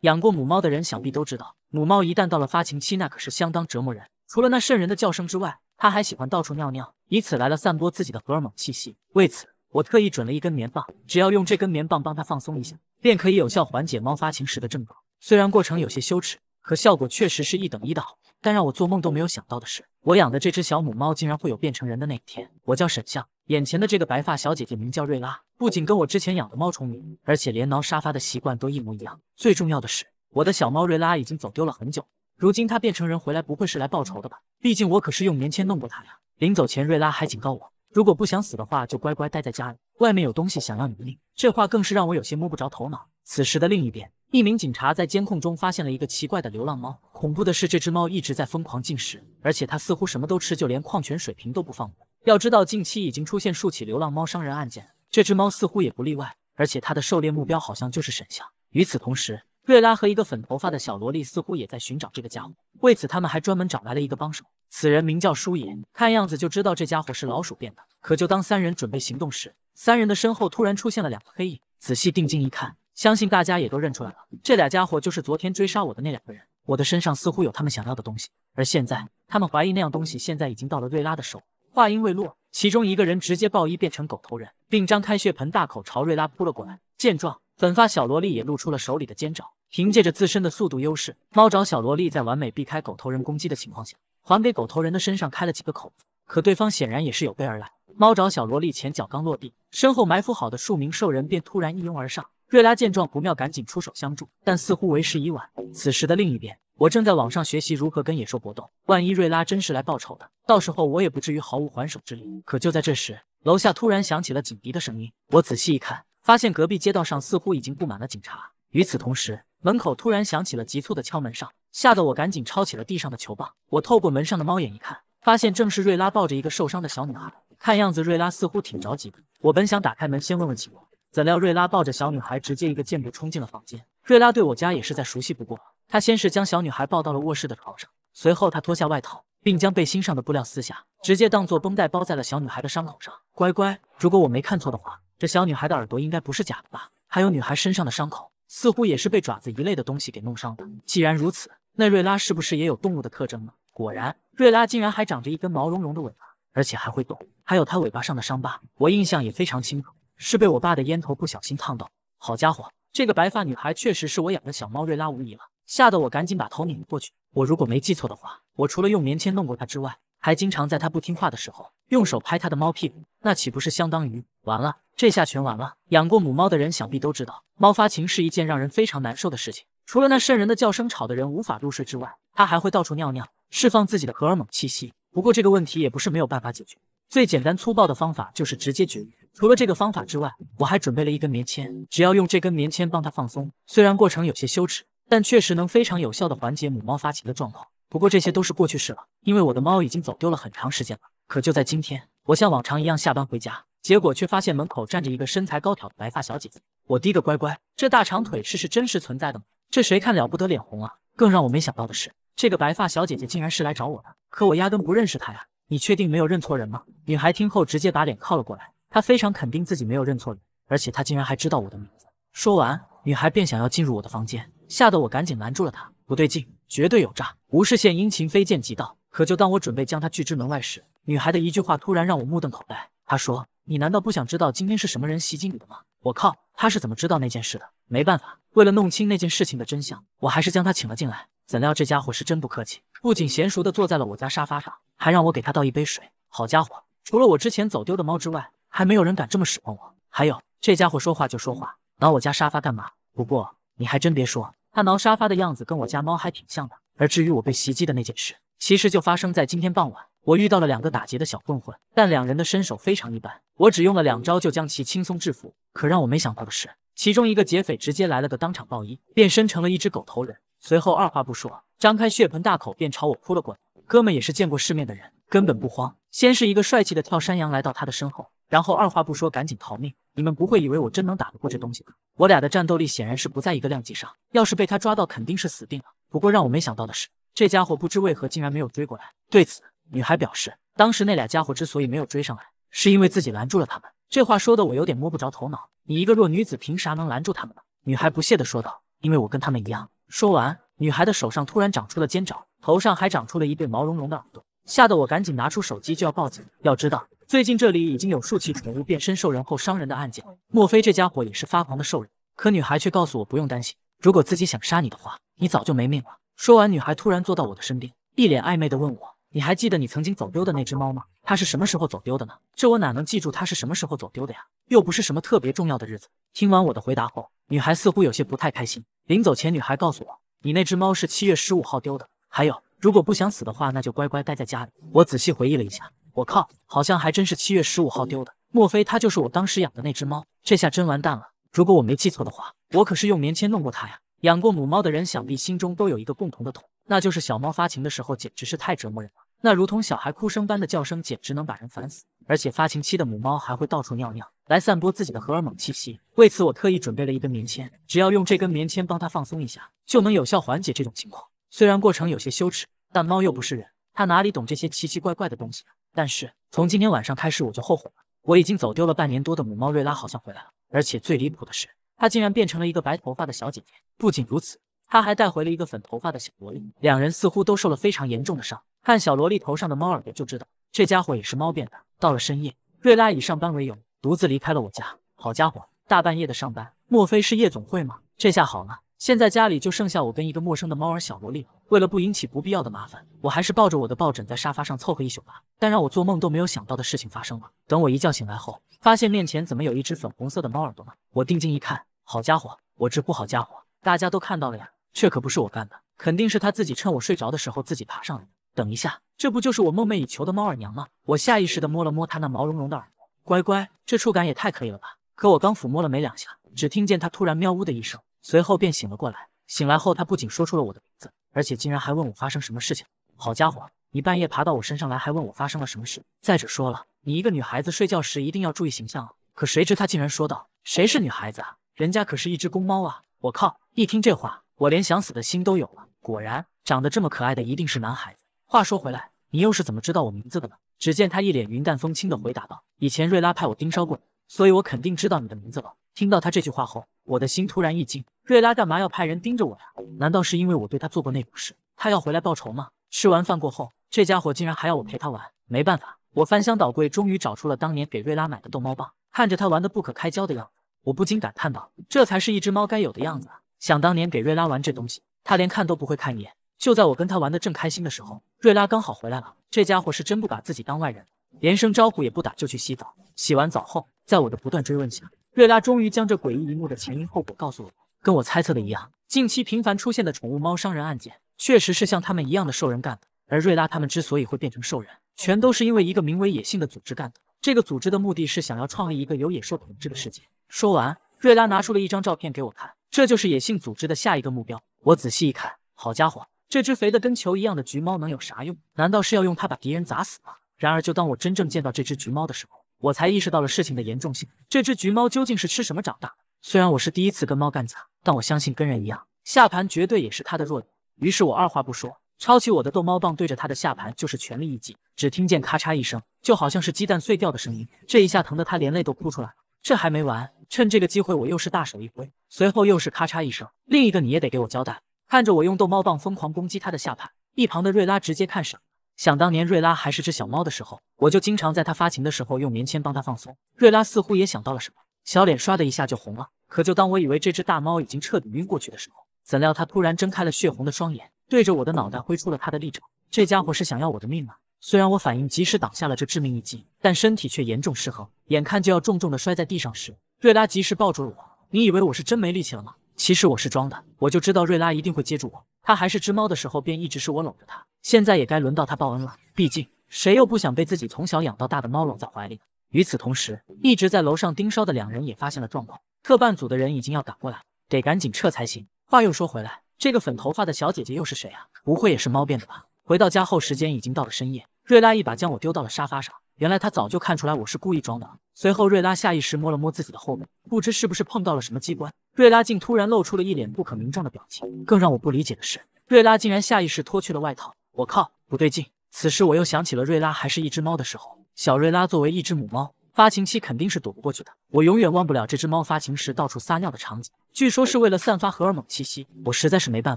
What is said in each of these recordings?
养过母猫的人想必都知道，母猫一旦到了发情期，那可是相当折磨人。除了那瘆人的叫声之外，它还喜欢到处尿尿，以此来了散播自己的荷尔蒙气息。为此，我特意准了一根棉棒，只要用这根棉棒帮它放松一下，便可以有效缓解猫发情时的症状。虽然过程有些羞耻。可效果确实是一等一的好，但让我做梦都没有想到的是，我养的这只小母猫竟然会有变成人的那一天。我叫沈相，眼前的这个白发小姐姐名叫瑞拉，不仅跟我之前养的猫重名，而且连挠沙发的习惯都一模一样。最重要的是，我的小猫瑞拉已经走丢了很久，如今它变成人回来，不会是来报仇的吧？毕竟我可是用棉签弄过它呀。临走前，瑞拉还警告我，如果不想死的话，就乖乖待在家里，外面有东西想要你的命。这话更是让我有些摸不着头脑。此时的另一边。一名警察在监控中发现了一个奇怪的流浪猫。恐怖的是，这只猫一直在疯狂进食，而且它似乎什么都吃，就连矿泉水瓶都不放过。要知道，近期已经出现数起流浪猫伤人案件，这只猫似乎也不例外。而且它的狩猎目标好像就是沈翔。与此同时，瑞拉和一个粉头发的小萝莉似乎也在寻找这个家伙。为此，他们还专门找来了一个帮手，此人名叫舒野，看样子就知道这家伙是老鼠变的。可就当三人准备行动时，三人的身后突然出现了两个黑影。仔细定睛一看。相信大家也都认出来了，这俩家伙就是昨天追杀我的那两个人。我的身上似乎有他们想要的东西，而现在他们怀疑那样东西现在已经到了瑞拉的手。话音未落，其中一个人直接暴衣变成狗头人，并张开血盆大口朝瑞拉扑了过来。见状，粉发小萝莉也露出了手里的尖爪，凭借着自身的速度优势，猫爪小萝莉在完美避开狗头人攻击的情况下，还给狗头人的身上开了几个口子。可对方显然也是有备而来，猫爪小萝莉前脚刚落地，身后埋伏好的数名兽人便突然一拥而上。瑞拉见状不妙，赶紧出手相助，但似乎为时已晚。此时的另一边，我正在网上学习如何跟野兽搏斗。万一瑞拉真是来报仇的，到时候我也不至于毫无还手之力。可就在这时，楼下突然响起了警笛的声音。我仔细一看，发现隔壁街道上似乎已经布满了警察。与此同时，门口突然响起了急促的敲门声，吓得我赶紧抄起了地上的球棒。我透过门上的猫眼一看，发现正是瑞拉抱着一个受伤的小女孩，看样子瑞拉似乎挺着急的。我本想打开门先问问情况。怎料瑞拉抱着小女孩，直接一个箭步冲进了房间。瑞拉对我家也是再熟悉不过了。她先是将小女孩抱到了卧室的床上，随后她脱下外套，并将背心上的布料撕下，直接当做绷带包在了小女孩的伤口上。乖乖，如果我没看错的话，这小女孩的耳朵应该不是假的吧？还有女孩身上的伤口，似乎也是被爪子一类的东西给弄伤的。既然如此，那瑞拉是不是也有动物的特征呢？果然，瑞拉竟然还长着一根毛茸茸的尾巴，而且还会动。还有她尾巴上的伤疤，我印象也非常清楚。是被我爸的烟头不小心烫到。好家伙，这个白发女孩确实是我养的小猫瑞拉无疑了，吓得我赶紧把头拧过去。我如果没记错的话，我除了用棉签弄过它之外，还经常在它不听话的时候用手拍它的猫屁股，那岂不是相当于完了？这下全完了。养过母猫的人想必都知道，猫发情是一件让人非常难受的事情，除了那渗人的叫声吵得人无法入睡之外，它还会到处尿尿，释放自己的荷尔蒙气息。不过这个问题也不是没有办法解决。最简单粗暴的方法就是直接绝育。除了这个方法之外，我还准备了一根棉签，只要用这根棉签帮它放松。虽然过程有些羞耻，但确实能非常有效的缓解母猫发情的状况。不过这些都是过去式了，因为我的猫已经走丢了很长时间了。可就在今天，我像往常一样下班回家，结果却发现门口站着一个身材高挑的白发小姐姐。我滴个乖乖，这大长腿是是真实存在的吗？这谁看了不得脸红啊？更让我没想到的是，这个白发小姐姐竟然是来找我的，可我压根不认识她呀。你确定没有认错人吗？女孩听后直接把脸靠了过来，她非常肯定自己没有认错人，而且她竟然还知道我的名字。说完，女孩便想要进入我的房间，吓得我赶紧拦住了她。不对劲，绝对有诈。无事献殷勤，非奸即盗。可就当我准备将她拒之门外时，女孩的一句话突然让我目瞪口呆。她说：“你难道不想知道今天是什么人袭击你的吗？”我靠，他是怎么知道那件事的？没办法，为了弄清那件事情的真相，我还是将她请了进来。怎料这家伙是真不客气。不仅娴熟地坐在了我家沙发上，还让我给他倒一杯水。好家伙，除了我之前走丢的猫之外，还没有人敢这么使唤我。还有这家伙说话就说话，挠我家沙发干嘛？不过你还真别说，他挠沙发的样子跟我家猫还挺像的。而至于我被袭击的那件事，其实就发生在今天傍晚。我遇到了两个打劫的小混混，但两人的身手非常一般，我只用了两招就将其轻松制服。可让我没想到的是，其中一个劫匪直接来了个当场暴衣，变身成了一只狗头人。随后二话不说，张开血盆大口便朝我扑了过来。哥们也是见过世面的人，根本不慌，先是一个帅气的跳山羊来到他的身后，然后二话不说赶紧逃命。你们不会以为我真能打得过这东西吧？我俩的战斗力显然是不在一个量级上，要是被他抓到，肯定是死定了。不过让我没想到的是，这家伙不知为何竟然没有追过来。对此，女孩表示，当时那俩家伙之所以没有追上来，是因为自己拦住了他们。这话说的我有点摸不着头脑。你一个弱女子，凭啥能拦住他们呢？女孩不屑的说道，因为我跟他们一样。说完，女孩的手上突然长出了尖爪，头上还长出了一对毛茸茸的耳朵，吓得我赶紧拿出手机就要报警。要知道，最近这里已经有数起宠物变身兽人后伤人的案件，莫非这家伙也是发狂的兽人？可女孩却告诉我不用担心，如果自己想杀你的话，你早就没命了。说完，女孩突然坐到我的身边，一脸暧昧的问我。你还记得你曾经走丢的那只猫吗？它是什么时候走丢的呢？这我哪能记住它是什么时候走丢的呀？又不是什么特别重要的日子。听完我的回答后，女孩似乎有些不太开心。临走前，女孩告诉我，你那只猫是七月十五号丢的。还有，如果不想死的话，那就乖乖待在家里。我仔细回忆了一下，我靠，好像还真是七月十五号丢的。莫非它就是我当时养的那只猫？这下真完蛋了。如果我没记错的话，我可是用棉签弄过它呀。养过母猫的人，想必心中都有一个共同的痛，那就是小猫发情的时候，简直是太折磨人了。那如同小孩哭声般的叫声，简直能把人烦死。而且发情期的母猫还会到处尿尿，来散播自己的荷尔蒙气息。为此，我特意准备了一根棉签，只要用这根棉签帮它放松一下，就能有效缓解这种情况。虽然过程有些羞耻，但猫又不是人，它哪里懂这些奇奇怪怪的东西？但是从今天晚上开始，我就后悔了。我已经走丢了半年多的母猫瑞拉好像回来了，而且最离谱的是，它竟然变成了一个白头发的小姐姐。不仅如此，它还带回了一个粉头发的小萝莉，两人似乎都受了非常严重的伤。看小萝莉头上的猫耳朵就知道，这家伙也是猫变的。到了深夜，瑞拉以上班为由，独自离开了我家。好家伙，大半夜的上班，莫非是夜总会吗？这下好了，现在家里就剩下我跟一个陌生的猫儿小萝莉。了。为了不引起不必要的麻烦，我还是抱着我的抱枕在沙发上凑合一宿吧。但让我做梦都没有想到的事情发生了。等我一觉醒来后，发现面前怎么有一只粉红色的猫耳朵呢？我定睛一看，好家伙，我直不好家伙！大家都看到了呀，这可不是我干的，肯定是他自己趁我睡着的时候自己爬上的。等一下，这不就是我梦寐以求的猫耳娘吗？我下意识地摸了摸她那毛茸茸的耳朵，乖乖，这触感也太可以了吧！可我刚抚摸了没两下，只听见它突然喵呜的一声，随后便醒了过来。醒来后，它不仅说出了我的名字，而且竟然还问我发生什么事情。好家伙，你半夜爬到我身上来还问我发生了什么事？再者说了，你一个女孩子睡觉时一定要注意形象。啊！可谁知它竟然说道：“谁是女孩子啊？人家可是一只公猫啊！”我靠！一听这话，我连想死的心都有了。果然，长得这么可爱的一定是男孩子。话说回来，你又是怎么知道我名字的呢？只见他一脸云淡风轻地回答道：“以前瑞拉派我盯梢过你，所以我肯定知道你的名字了。”听到他这句话后，我的心突然一惊，瑞拉干嘛要派人盯着我呀？难道是因为我对他做过那种事，他要回来报仇吗？吃完饭过后，这家伙竟然还要我陪他玩，没办法，我翻箱倒柜，终于找出了当年给瑞拉买的逗猫棒。看着他玩得不可开交的样子，我不禁感叹道：“这才是一只猫该有的样子啊！”想当年给瑞拉玩这东西，他连看都不会看一眼。就在我跟他玩的正开心的时候，瑞拉刚好回来了。这家伙是真不把自己当外人，连声招呼也不打就去洗澡。洗完澡后，在我的不断追问下，瑞拉终于将这诡异一幕的前因后果告诉了我。跟我猜测的一样，近期频繁出现的宠物猫伤人案件，确实是像他们一样的兽人干的。而瑞拉他们之所以会变成兽人，全都是因为一个名为野性的组织干的。这个组织的目的是想要创立一个由野兽统治的世界。说完，瑞拉拿出了一张照片给我看，这就是野性组织的下一个目标。我仔细一看，好家伙！这只肥的跟球一样的橘猫能有啥用？难道是要用它把敌人砸死吗？然而，就当我真正见到这只橘猫的时候，我才意识到了事情的严重性。这只橘猫究竟是吃什么长大的？虽然我是第一次跟猫干架，但我相信跟人一样，下盘绝对也是它的弱点。于是我二话不说，抄起我的逗猫棒，对着它的下盘就是全力一击。只听见咔嚓一声，就好像是鸡蛋碎掉的声音。这一下疼得它连泪都哭出来了。这还没完，趁这个机会，我又是大手一挥，随后又是咔嚓一声。另一个你也得给我交代。看着我用逗猫棒疯狂攻击他的下盘，一旁的瑞拉直接看傻了。想当年瑞拉还是只小猫的时候，我就经常在它发情的时候用棉签帮它放松。瑞拉似乎也想到了什么，小脸唰的一下就红了。可就当我以为这只大猫已经彻底晕过去的时候，怎料它突然睁开了血红的双眼，对着我的脑袋挥出了它的利爪。这家伙是想要我的命吗？虽然我反应及时挡下了这致命一击，但身体却严重失衡，眼看就要重重的摔在地上时，瑞拉及时抱住了我。你以为我是真没力气了吗？其实我是装的，我就知道瑞拉一定会接住我。它还是只猫的时候，便一直是我搂着它，现在也该轮到它报恩了。毕竟谁又不想被自己从小养到大的猫搂在怀里？与此同时，一直在楼上盯梢的两人也发现了状况，特办组的人已经要赶过来，得赶紧撤才行。话又说回来，这个粉头发的小姐姐又是谁啊？不会也是猫变的吧？回到家后，时间已经到了深夜，瑞拉一把将我丢到了沙发上。原来他早就看出来我是故意装的。随后瑞拉下意识摸了摸自己的后背，不知是不是碰到了什么机关，瑞拉竟突然露出了一脸不可名状的表情。更让我不理解的是，瑞拉竟然下意识脱去了外套。我靠，不对劲！此时我又想起了瑞拉还是一只猫的时候，小瑞拉作为一只母猫，发情期肯定是躲不过去的。我永远忘不了这只猫发情时到处撒尿的场景，据说是为了散发荷尔蒙气息。我实在是没办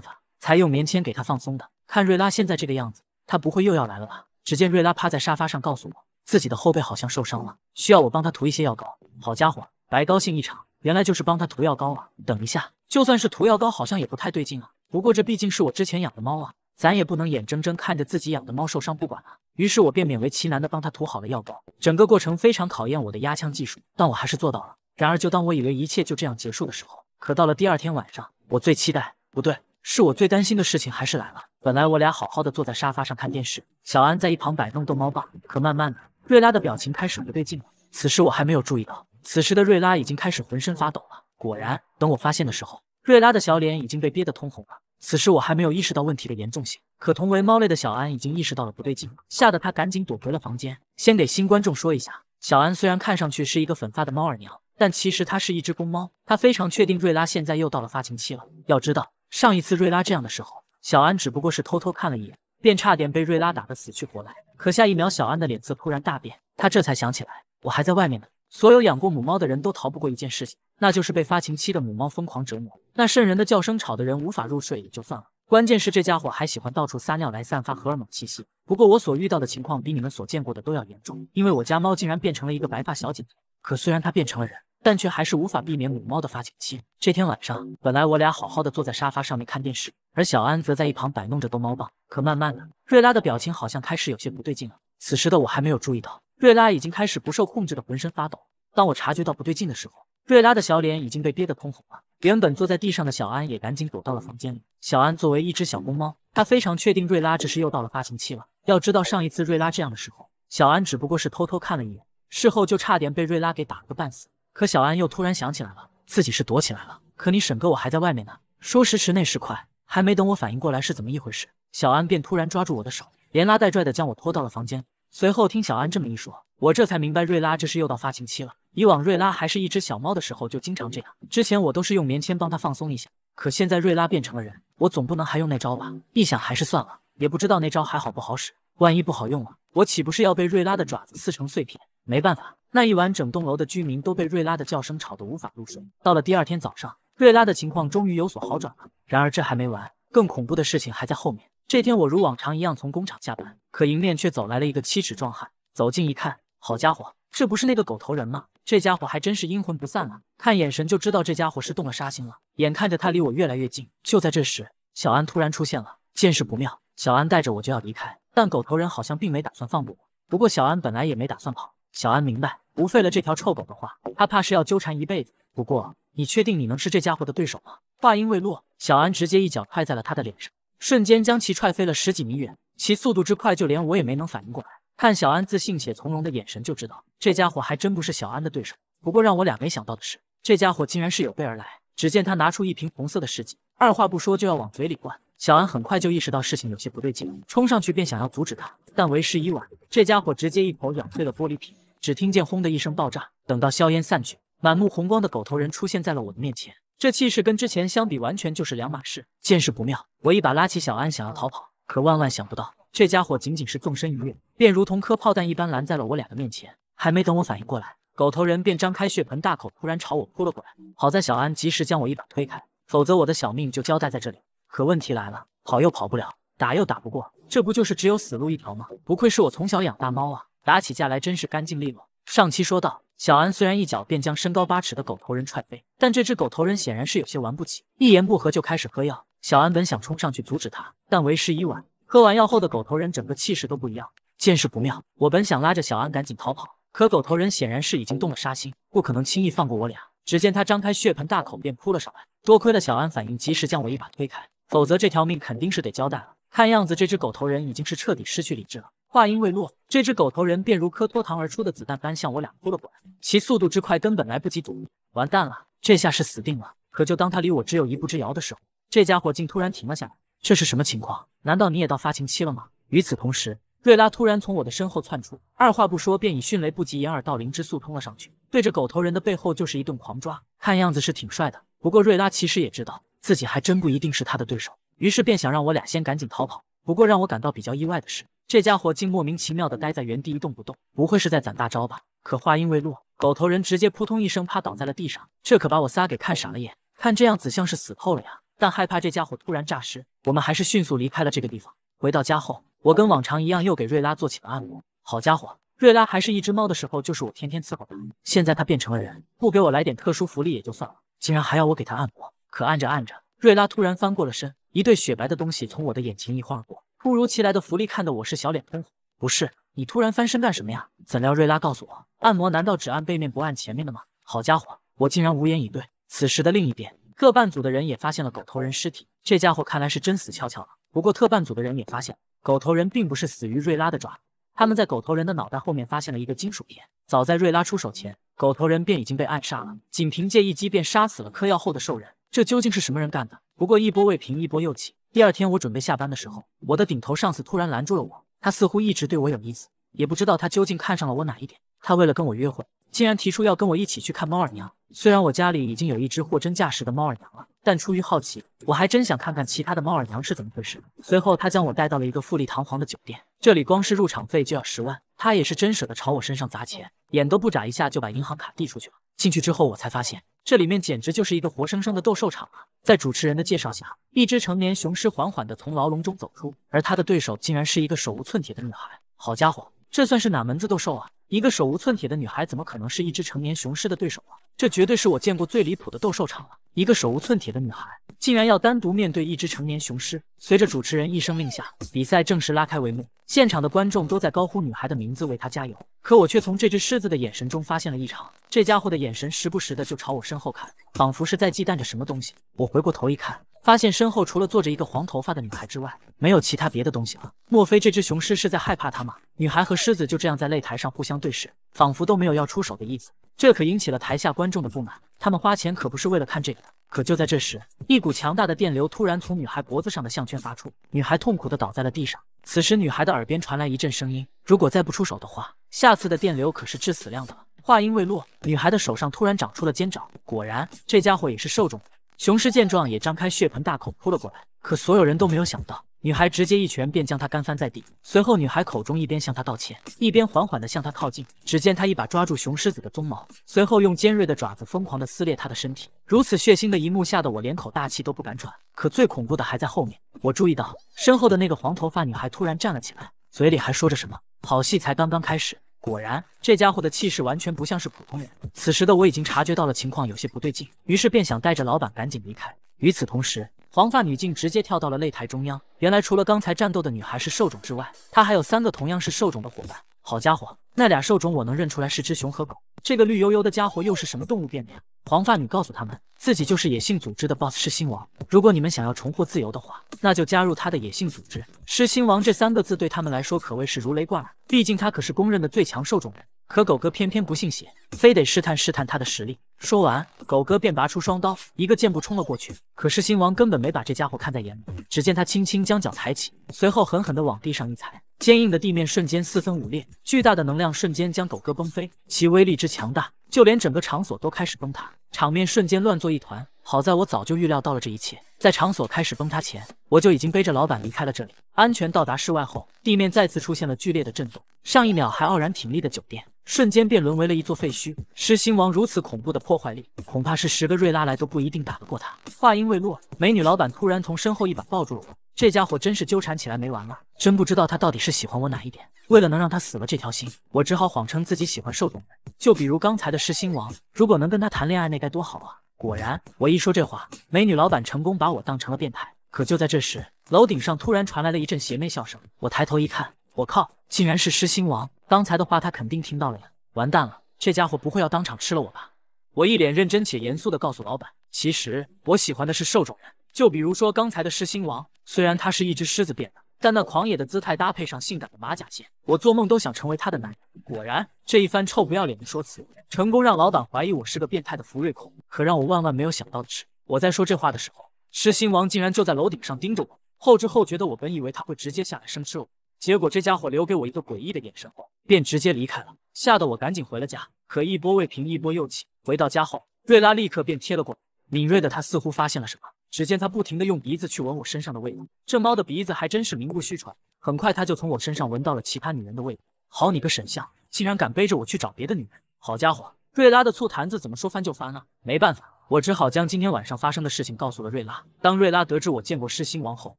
法，才用棉签给它放松的。看瑞拉现在这个样子，它不会又要来了吧？只见瑞拉趴在沙发上，告诉我。自己的后背好像受伤了，需要我帮他涂一些药膏。好家伙，白高兴一场，原来就是帮他涂药膏啊！等一下，就算是涂药膏，好像也不太对劲啊。不过这毕竟是我之前养的猫啊，咱也不能眼睁睁看着自己养的猫受伤不管啊。于是我便勉为其难地帮他涂好了药膏，整个过程非常考验我的压枪技术，但我还是做到了。然而，就当我以为一切就这样结束的时候，可到了第二天晚上，我最期待，不对，是我最担心的事情还是来了。本来我俩好好的坐在沙发上看电视，小安在一旁摆弄逗猫棒，可慢慢的。瑞拉的表情开始不对劲了，此时我还没有注意到，此时的瑞拉已经开始浑身发抖了。果然，等我发现的时候，瑞拉的小脸已经被憋得通红了。此时我还没有意识到问题的严重性，可同为猫类的小安已经意识到了不对劲，吓得他赶紧躲回了房间。先给新观众说一下，小安虽然看上去是一个粉发的猫耳娘，但其实它是一只公猫。他非常确定瑞拉现在又到了发情期了。要知道，上一次瑞拉这样的时候，小安只不过是偷偷看了一眼，便差点被瑞拉打得死去活来。可下一秒，小安的脸色突然大变，他这才想起来，我还在外面呢。所有养过母猫的人都逃不过一件事情，那就是被发情期的母猫疯狂折磨。那瘆人的叫声吵得人无法入睡也就算了，关键是这家伙还喜欢到处撒尿来散发荷尔蒙气息。不过我所遇到的情况比你们所见过的都要严重，因为我家猫竟然变成了一个白发小姐姐。可虽然它变成了人。但却还是无法避免母猫的发情期。这天晚上，本来我俩好好的坐在沙发上面看电视，而小安则在一旁摆弄着逗猫棒。可慢慢的，瑞拉的表情好像开始有些不对劲了。此时的我还没有注意到，瑞拉已经开始不受控制的浑身发抖。当我察觉到不对劲的时候，瑞拉的小脸已经被憋得通红了。原本坐在地上的小安也赶紧躲到了房间里。小安作为一只小公猫，他非常确定瑞拉这是又到了发情期了。要知道上一次瑞拉这样的时候，小安只不过是偷偷看了一眼，事后就差点被瑞拉给打个半死。可小安又突然想起来了，自己是躲起来了。可你沈哥我还在外面呢。说时迟，那时快，还没等我反应过来是怎么一回事，小安便突然抓住我的手，连拉带拽的将我拖到了房间。随后听小安这么一说，我这才明白瑞拉这是又到发情期了。以往瑞拉还是一只小猫的时候就经常这样，之前我都是用棉签帮它放松一下。可现在瑞拉变成了人，我总不能还用那招吧？一想还是算了，也不知道那招还好不好使，万一不好用了，我岂不是要被瑞拉的爪子撕成碎片？没办法。那一晚，整栋楼的居民都被瑞拉的叫声吵得无法入睡。到了第二天早上，瑞拉的情况终于有所好转了。然而这还没完，更恐怖的事情还在后面。这天我如往常一样从工厂下班，可迎面却走来了一个七尺壮汉。走近一看，好家伙，这不是那个狗头人吗？这家伙还真是阴魂不散啊！看眼神就知道这家伙是动了杀心了。眼看着他离我越来越近，就在这时，小安突然出现了。见势不妙，小安带着我就要离开，但狗头人好像并没打算放过我。不过小安本来也没打算跑。小安明白，不废了这条臭狗的话，他怕是要纠缠一辈子。不过，你确定你能是这家伙的对手吗？话音未落，小安直接一脚踹在了他的脸上，瞬间将其踹飞了十几米远。其速度之快，就连我也没能反应过来。看小安自信且从容的眼神，就知道这家伙还真不是小安的对手。不过让我俩没想到的是，这家伙竟然是有备而来。只见他拿出一瓶红色的试剂，二话不说就要往嘴里灌。小安很快就意识到事情有些不对劲，冲上去便想要阻止他，但为时已晚，这家伙直接一口咬碎了玻璃瓶，只听见轰的一声爆炸。等到硝烟散去，满目红光的狗头人出现在了我的面前，这气势跟之前相比完全就是两码事。见势不妙，我一把拉起小安想要逃跑，可万万想不到，这家伙仅仅是纵身一跃，便如同颗炮弹一般拦在了我俩的面前。还没等我反应过来，狗头人便张开血盆大口，突然朝我扑了过来。好在小安及时将我一把推开，否则我的小命就交代在这里。可问题来了，跑又跑不了，打又打不过，这不就是只有死路一条吗？不愧是我从小养大猫啊，打起架来真是干净利落。上期说到，小安虽然一脚便将身高八尺的狗头人踹飞，但这只狗头人显然是有些玩不起，一言不合就开始喝药。小安本想冲上去阻止他，但为时已晚。喝完药后的狗头人整个气势都不一样，见势不妙，我本想拉着小安赶紧逃跑，可狗头人显然是已经动了杀心，不可能轻易放过我俩。只见他张开血盆大口便扑了上来，多亏了小安反应及时，将我一把推开。否则这条命肯定是得交代了。看样子这只狗头人已经是彻底失去理智了。话音未落，这只狗头人便如颗脱膛而出的子弹般向我俩扑了过来，其速度之快，根本来不及躲避。完蛋了，这下是死定了。可就当他离我只有一步之遥的时候，这家伙竟突然停了下来。这是什么情况？难道你也到发情期了吗？与此同时，瑞拉突然从我的身后窜出，二话不说便以迅雷不及掩耳盗铃之速冲了上去，对着狗头人的背后就是一顿狂抓。看样子是挺帅的。不过瑞拉其实也知道。自己还真不一定是他的对手，于是便想让我俩先赶紧逃跑。不过让我感到比较意外的是，这家伙竟莫名其妙的待在原地一动不动，不会是在攒大招吧？可话音未落，狗头人直接扑通一声趴倒在了地上，这可把我仨给看傻了眼。看这样子像是死透了呀，但害怕这家伙突然诈尸，我们还是迅速离开了这个地方。回到家后，我跟往常一样又给瑞拉做起了按摩。好家伙，瑞拉还是一只猫的时候就是我天天伺候的，现在它变成了人，不给我来点特殊福利也就算了，竟然还要我给它按摩。可按着按着，瑞拉突然翻过了身，一对雪白的东西从我的眼前一晃而过。突如其来的福利看得我是小脸通红。不是，你突然翻身干什么呀？怎料瑞拉告诉我，按摩难道只按背面不按前面的吗？好家伙，我竟然无言以对。此时的另一边，特办组的人也发现了狗头人尸体。这家伙看来是真死翘翘了。不过特办组的人也发现，狗头人并不是死于瑞拉的爪子，他们在狗头人的脑袋后面发现了一个金属片。早在瑞拉出手前，狗头人便已经被暗杀了，仅凭借一击便杀死了嗑药后的兽人。这究竟是什么人干的？不过一波未平，一波又起。第二天我准备下班的时候，我的顶头上司突然拦住了我。他似乎一直对我有意思，也不知道他究竟看上了我哪一点。他为了跟我约会，竟然提出要跟我一起去看猫耳娘。虽然我家里已经有一只货真价实的猫耳娘了，但出于好奇，我还真想看看其他的猫耳娘是怎么回事。随后，他将我带到了一个富丽堂皇的酒店，这里光是入场费就要十万。他也是真舍得朝我身上砸钱，眼都不眨一下就把银行卡递出去了。进去之后，我才发现这里面简直就是一个活生生的斗兽场啊！在主持人的介绍下，一只成年雄狮缓缓地从牢笼中走出，而他的对手竟然是一个手无寸铁的女孩。好家伙，这算是哪门子斗兽啊？一个手无寸铁的女孩怎么可能是一只成年雄狮的对手啊？这绝对是我见过最离谱的斗兽场了。一个手无寸铁的女孩竟然要单独面对一只成年雄狮。随着主持人一声令下，比赛正式拉开帷幕。现场的观众都在高呼女孩的名字，为她加油。可我却从这只狮子的眼神中发现了异常。这家伙的眼神时不时的就朝我身后看，仿佛是在忌惮着什么东西。我回过头一看，发现身后除了坐着一个黄头发的女孩之外，没有其他别的东西了。莫非这只雄狮是在害怕她吗？女孩和狮子就这样在擂台上互相对视，仿佛都没有要出手的意思。这可引起了台下观众的不满，他们花钱可不是为了看这个的。可就在这时，一股强大的电流突然从女孩脖子上的项圈发出，女孩痛苦的倒在了地上。此时，女孩的耳边传来一阵声音：“如果再不出手的话，下次的电流可是致死量的了。”话音未落，女孩的手上突然长出了尖爪。果然，这家伙也是受重。雄狮见状也张开血盆大口扑了过来。可所有人都没有想到。女孩直接一拳便将他干翻在地，随后女孩口中一边向他道歉，一边缓缓地向他靠近。只见他一把抓住雄狮子的鬃毛，随后用尖锐的爪子疯狂地撕裂他的身体。如此血腥的一幕吓得我连口大气都不敢喘。可最恐怖的还在后面，我注意到身后的那个黄头发女孩突然站了起来，嘴里还说着什么。好戏才刚刚开始。果然，这家伙的气势完全不像是普通人。此时的我已经察觉到了情况有些不对劲，于是便想带着老板赶紧离开。与此同时，黄发女竟直接跳到了擂台中央。原来除了刚才战斗的女孩是兽种之外，她还有三个同样是兽种的伙伴。好家伙，那俩兽种我能认出来是只熊和狗，这个绿油油的家伙又是什么动物变的？呀？黄发女告诉他们，自己就是野性组织的 BOSS 狮心王。如果你们想要重获自由的话，那就加入他的野性组织。狮心王这三个字对他们来说可谓是如雷贯耳，毕竟他可是公认的最强兽种人。可狗哥偏偏不信邪，非得试探试探他的实力。说完，狗哥便拔出双刀，一个箭步冲了过去。可是新王根本没把这家伙看在眼里，只见他轻轻将脚抬起，随后狠狠地往地上一踩，坚硬的地面瞬间四分五裂，巨大的能量瞬间将狗哥崩飞，其威力之强大，就连整个场所都开始崩塌，场面瞬间乱作一团。好在我早就预料到了这一切，在场所开始崩塌前，我就已经背着老板离开了这里，安全到达室外后，地面再次出现了剧烈的震动，上一秒还傲然挺立的酒店。瞬间便沦为了一座废墟。狮心王如此恐怖的破坏力，恐怕是十个瑞拉来都不一定打得过他。话音未落，美女老板突然从身后一把抱住了我。这家伙真是纠缠起来没完了，真不知道他到底是喜欢我哪一点。为了能让他死了这条心，我只好谎称自己喜欢兽种人，就比如刚才的狮心王，如果能跟他谈恋爱，那该多好啊！果然，我一说这话，美女老板成功把我当成了变态。可就在这时，楼顶上突然传来了一阵邪魅笑声。我抬头一看，我靠，竟然是狮心王！刚才的话他肯定听到了呀，完蛋了，这家伙不会要当场吃了我吧？我一脸认真且严肃的告诉老板，其实我喜欢的是兽种人，就比如说刚才的狮心王，虽然他是一只狮子变的，但那狂野的姿态搭配上性感的马甲线，我做梦都想成为他的男人。果然，这一番臭不要脸的说辞，成功让老板怀疑我是个变态的福瑞控。可让我万万没有想到的是，我在说这话的时候，狮心王竟然就在楼顶上盯着我。后知后觉的我，本以为他会直接下来生吃我。结果这家伙留给我一个诡异的眼神后，便直接离开了，吓得我赶紧回了家。可一波未平，一波又起。回到家后，瑞拉立刻便贴了过来，敏锐的他似乎发现了什么。只见他不停的用鼻子去闻我身上的味道，这猫的鼻子还真是名不虚传。很快他就从我身上闻到了其他女人的味道。好你个沈相，竟然敢背着我去找别的女人！好家伙，瑞拉的醋坛子怎么说翻就翻了。没办法。我只好将今天晚上发生的事情告诉了瑞拉。当瑞拉得知我见过噬心王后，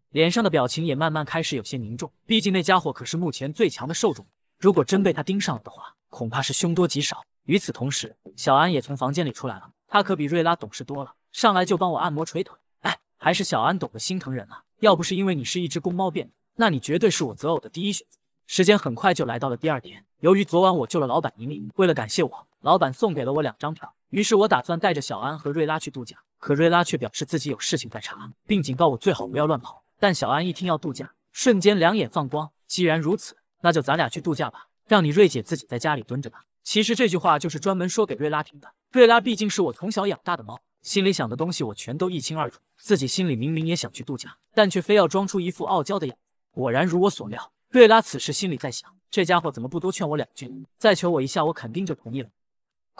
脸上的表情也慢慢开始有些凝重。毕竟那家伙可是目前最强的兽种，如果真被他盯上了的话，恐怕是凶多吉少。与此同时，小安也从房间里出来了。他可比瑞拉懂事多了，上来就帮我按摩捶腿。哎，还是小安懂得心疼人啊！要不是因为你是一只公猫变的，那你绝对是我择偶的第一选择。时间很快就来到了第二天。由于昨晚我救了老板一命，为了感谢我，老板送给了我两张票。于是我打算带着小安和瑞拉去度假，可瑞拉却表示自己有事情在查，并警告我最好不要乱跑。但小安一听要度假，瞬间两眼放光。既然如此，那就咱俩去度假吧，让你瑞姐自己在家里蹲着吧。其实这句话就是专门说给瑞拉听的。瑞拉毕竟是我从小养大的猫，心里想的东西我全都一清二楚。自己心里明明也想去度假，但却非要装出一副傲娇的样子。果然如我所料，瑞拉此时心里在想：这家伙怎么不多劝我两句，再求我一下，我肯定就同意了。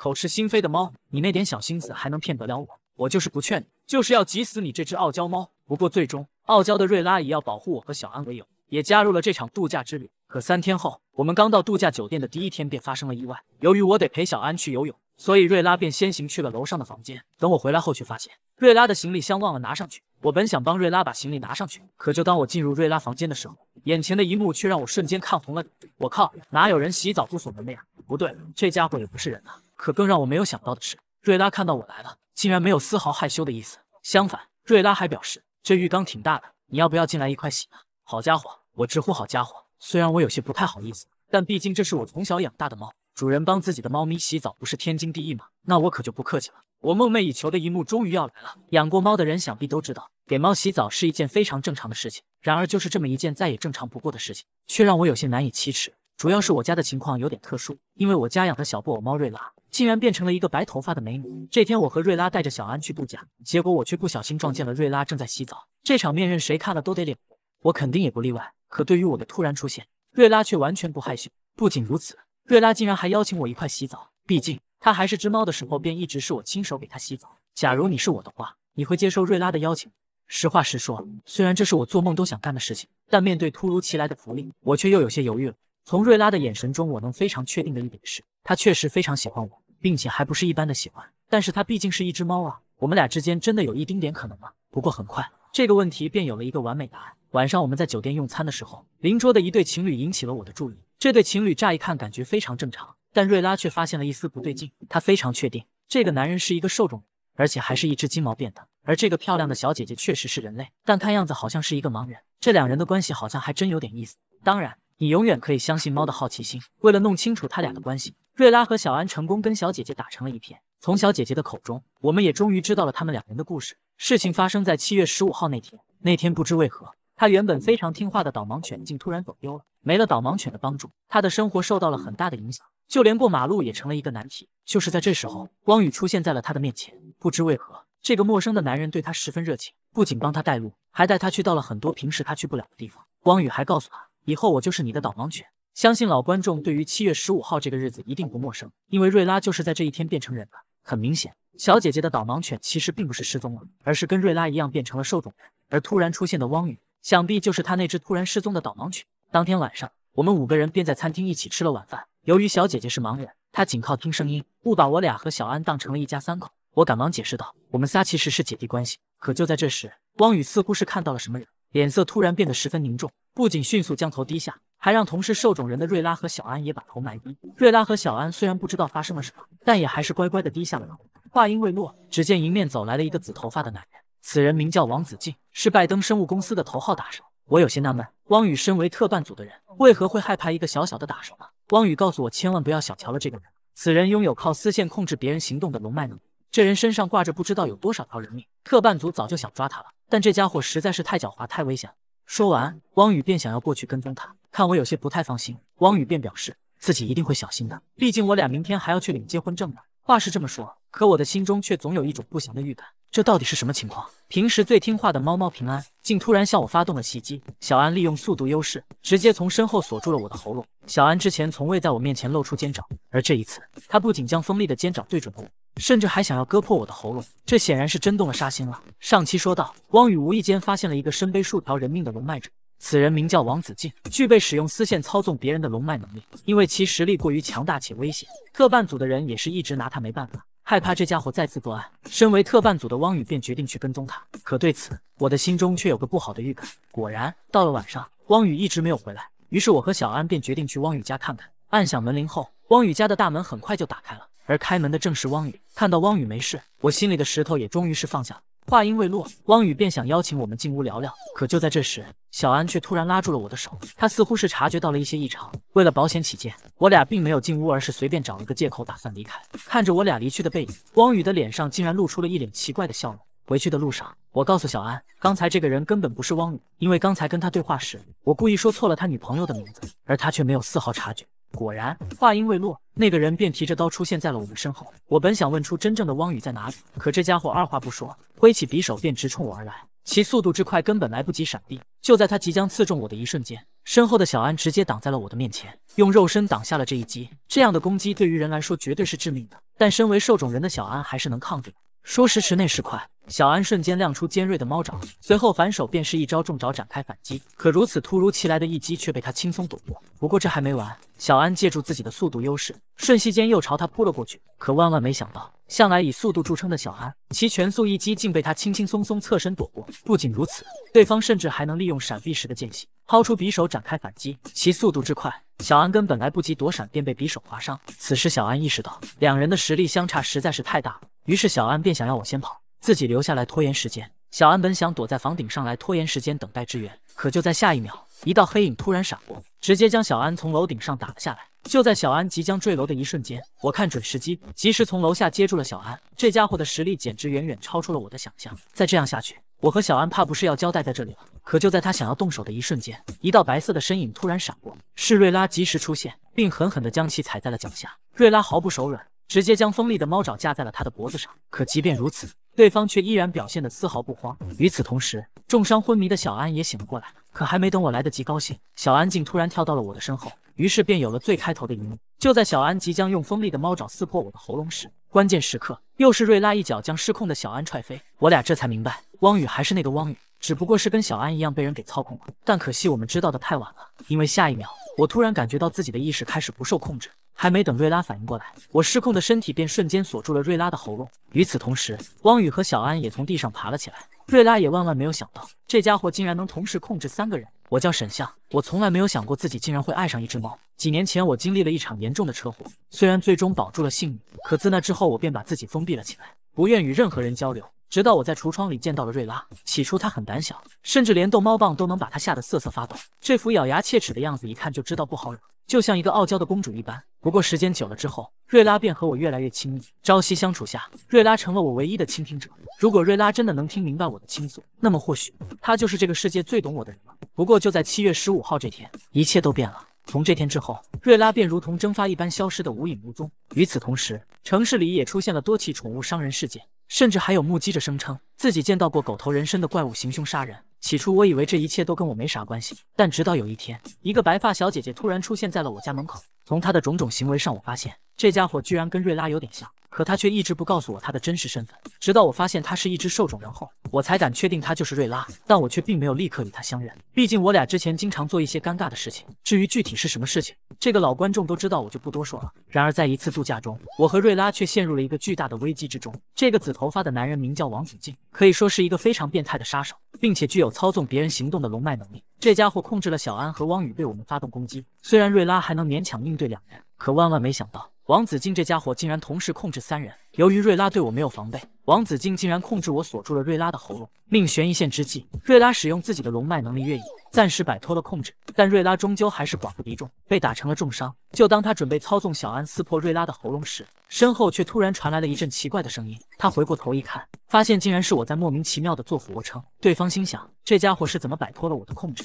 口是心非的猫，你那点小心思还能骗得了我？我就是不劝你，就是要急死你这只傲娇猫。不过最终，傲娇的瑞拉以要保护我和小安为由，也加入了这场度假之旅。可三天后，我们刚到度假酒店的第一天便发生了意外。由于我得陪小安去游泳，所以瑞拉便先行去了楼上的房间。等我回来后，却发现瑞拉的行李箱忘了拿上去。我本想帮瑞拉把行李拿上去，可就当我进入瑞拉房间的时候，眼前的一幕却让我瞬间看红了脸。我靠，哪有人洗澡不锁门的呀？不对，这家伙也不是人呐！可更让我没有想到的是，瑞拉看到我来了，竟然没有丝毫害羞的意思。相反，瑞拉还表示这浴缸挺大的，你要不要进来一块洗呢？好家伙，我直呼好家伙！虽然我有些不太好意思，但毕竟这是我从小养大的猫。主人帮自己的猫咪洗澡不是天经地义吗？那我可就不客气了。我梦寐以求的一幕终于要来了。养过猫的人想必都知道，给猫洗澡是一件非常正常的事情。然而就是这么一件再也正常不过的事情，却让我有些难以启齿。主要是我家的情况有点特殊，因为我家养的小布偶猫瑞拉竟然变成了一个白头发的美女。这天我和瑞拉带着小安去度假，结果我却不小心撞见了瑞拉正在洗澡。这场面任谁看了都得脸红，我肯定也不例外。可对于我的突然出现，瑞拉却完全不害羞。不仅如此。瑞拉竟然还邀请我一块洗澡，毕竟她还是只猫的时候便一直是我亲手给她洗澡。假如你是我的话，你会接受瑞拉的邀请实话实说，虽然这是我做梦都想干的事情，但面对突如其来的福利，我却又有些犹豫了。从瑞拉的眼神中，我能非常确定的一点是，她确实非常喜欢我，并且还不是一般的喜欢。但是她毕竟是一只猫啊，我们俩之间真的有一丁点可能吗？不过很快，这个问题便有了一个完美答案。晚上我们在酒店用餐的时候，邻桌的一对情侣引起了我的注意。这对情侣乍一看感觉非常正常，但瑞拉却发现了一丝不对劲。她非常确定这个男人是一个兽种，而且还是一只金毛变的。而这个漂亮的小姐姐确实是人类，但看样子好像是一个盲人。这两人的关系好像还真有点意思。当然，你永远可以相信猫的好奇心。为了弄清楚他俩的关系，瑞拉和小安成功跟小姐姐打成了一片。从小姐姐的口中，我们也终于知道了他们两人的故事。事情发生在七月十五号那天，那天不知为何。他原本非常听话的导盲犬竟突然走丢了，没了导盲犬的帮助，他的生活受到了很大的影响，就连过马路也成了一个难题。就是在这时候，汪雨出现在了他的面前。不知为何，这个陌生的男人对他十分热情，不仅帮他带路，还带他去到了很多平时他去不了的地方。汪雨还告诉他，以后我就是你的导盲犬。相信老观众对于七月十五号这个日子一定不陌生，因为瑞拉就是在这一天变成人的。很明显，小姐姐的导盲犬其实并不是失踪了，而是跟瑞拉一样变成了受种人，而突然出现的汪雨。想必就是他那只突然失踪的导盲犬。当天晚上，我们五个人便在餐厅一起吃了晚饭。由于小姐姐是盲人，她仅靠听声音，误把我俩和小安当成了一家三口。我赶忙解释道，我们仨其实是姐弟关系。可就在这时，汪雨似乎是看到了什么人，脸色突然变得十分凝重，不仅迅速将头低下，还让同是受种人的瑞拉和小安也把头埋低。瑞拉和小安虽然不知道发生了什么，但也还是乖乖的低下了头。话音未落，只见迎面走来了一个紫头发的男人。此人名叫王子敬，是拜登生物公司的头号打手。我有些纳闷，汪宇身为特办组的人，为何会害怕一个小小的打手呢？汪宇告诉我，千万不要小瞧了这个人。此人拥有靠丝线控制别人行动的龙脉能力，这人身上挂着不知道有多少条人命。特办组早就想抓他了，但这家伙实在是太狡猾，太危险。说完，汪宇便想要过去跟踪他。看我有些不太放心，汪宇便表示自己一定会小心的。毕竟我俩明天还要去领结婚证呢。话是这么说，可我的心中却总有一种不祥的预感。这到底是什么情况？平时最听话的猫猫平安，竟突然向我发动了袭击。小安利用速度优势，直接从身后锁住了我的喉咙。小安之前从未在我面前露出尖爪，而这一次，他不仅将锋利的尖爪对准了我，甚至还想要割破我的喉咙。这显然是真动了杀心了。上期说到，汪雨无意间发现了一个身背数条人命的龙脉者，此人名叫王子敬，具备使用丝线操纵别人的龙脉能力。因为其实力过于强大且危险，特半组的人也是一直拿他没办法。害怕这家伙再次作案，身为特办组的汪宇便决定去跟踪他。可对此，我的心中却有个不好的预感。果然，到了晚上，汪宇一直没有回来。于是我和小安便决定去汪宇家看看。按响门铃后，汪宇家的大门很快就打开了，而开门的正是汪宇。看到汪宇没事，我心里的石头也终于是放下了。话音未落，汪雨便想邀请我们进屋聊聊。可就在这时，小安却突然拉住了我的手，他似乎是察觉到了一些异常。为了保险起见，我俩并没有进屋，而是随便找了个借口打算离开。看着我俩离去的背影，汪雨的脸上竟然露出了一脸奇怪的笑容。回去的路上，我告诉小安，刚才这个人根本不是汪雨，因为刚才跟他对话时，我故意说错了他女朋友的名字，而他却没有丝毫察觉。果然，话音未落，那个人便提着刀出现在了我们身后。我本想问出真正的汪雨在哪里，可这家伙二话不说，挥起匕首便直冲我而来，其速度之快，根本来不及闪避。就在他即将刺中我的一瞬间，身后的小安直接挡在了我的面前，用肉身挡下了这一击。这样的攻击对于人来说绝对是致命的，但身为兽种人的小安还是能抗住说时迟，那时快，小安瞬间亮出尖锐的猫爪，随后反手便是一招重爪展开反击。可如此突如其来的一击却被他轻松躲过。不过这还没完，小安借助自己的速度优势，瞬息间又朝他扑了过去。可万万没想到，向来以速度著称的小安，其全速一击竟被他轻轻松松侧身躲过。不仅如此，对方甚至还能利用闪避时的间隙，掏出匕首展开反击。其速度之快，小安根本来不及躲闪，便被匕首划伤。此时，小安意识到，两人的实力相差实在是太大了。于是小安便想要我先跑，自己留下来拖延时间。小安本想躲在房顶上来拖延时间，等待支援，可就在下一秒，一道黑影突然闪过，直接将小安从楼顶上打了下来。就在小安即将坠楼的一瞬间，我看准时机，及时从楼下接住了小安。这家伙的实力简直远远超出了我的想象。再这样下去，我和小安怕不是要交代在这里了。可就在他想要动手的一瞬间，一道白色的身影突然闪过，是瑞拉及时出现，并狠狠地将其踩在了脚下。瑞拉毫不手软。直接将锋利的猫爪架在了他的脖子上，可即便如此，对方却依然表现得丝毫不慌。与此同时，重伤昏迷的小安也醒了过来。可还没等我来得及高兴，小安竟突然跳到了我的身后，于是便有了最开头的一幕。就在小安即将用锋利的猫爪撕破我的喉咙时，关键时刻又是瑞拉一脚将失控的小安踹飞。我俩这才明白，汪雨还是那个汪雨，只不过是跟小安一样被人给操控了。但可惜我们知道的太晚了，因为下一秒，我突然感觉到自己的意识开始不受控制。还没等瑞拉反应过来，我失控的身体便瞬间锁住了瑞拉的喉咙。与此同时，汪雨和小安也从地上爬了起来。瑞拉也万万没有想到，这家伙竟然能同时控制三个人。我叫沈向，我从来没有想过自己竟然会爱上一只猫。几年前我经历了一场严重的车祸，虽然最终保住了性命，可自那之后我便把自己封闭了起来，不愿与任何人交流。直到我在橱窗里见到了瑞拉，起初她很胆小，甚至连逗猫棒都能把她吓得瑟瑟发抖，这副咬牙切齿的样子一看就知道不好惹，就像一个傲娇的公主一般。不过时间久了之后，瑞拉便和我越来越亲密。朝夕相处下，瑞拉成了我唯一的倾听者。如果瑞拉真的能听明白我的倾诉，那么或许她就是这个世界最懂我的人了。不过就在七月十五号这天，一切都变了。从这天之后，瑞拉便如同蒸发一般消失的无影无踪。与此同时，城市里也出现了多起宠物伤人事件，甚至还有目击者声称自己见到过狗头人身的怪物行凶杀人。起初我以为这一切都跟我没啥关系，但直到有一天，一个白发小姐姐突然出现在了我家门口。从他的种种行为上，我发现这家伙居然跟瑞拉有点像，可他却一直不告诉我他的真实身份。直到我发现他是一只兽种人后，我才敢确定他就是瑞拉。但我却并没有立刻与他相认，毕竟我俩之前经常做一些尴尬的事情。至于具体是什么事情，这个老观众都知道，我就不多说了。然而，在一次度假中，我和瑞拉却陷入了一个巨大的危机之中。这个紫头发的男人名叫王子敬，可以说是一个非常变态的杀手，并且具有操纵别人行动的龙脉能力。这家伙控制了小安和汪雨，对我们发动攻击。虽然瑞拉还能勉强应对两人，可万万没想到王子敬这家伙竟然同时控制三人。由于瑞拉对我没有防备，王子敬竟然控制我锁住了瑞拉的喉咙，命悬一线之际，瑞拉使用自己的龙脉能力越影，暂时摆脱了控制，但瑞拉终究还是寡不敌众，被打成了重伤。就当他准备操纵小安撕破瑞拉的喉咙时，身后却突然传来了一阵奇怪的声音。他回过头一看，发现竟然是我在莫名其妙的做俯卧撑。对方心想：这家伙是怎么摆脱了我的控制？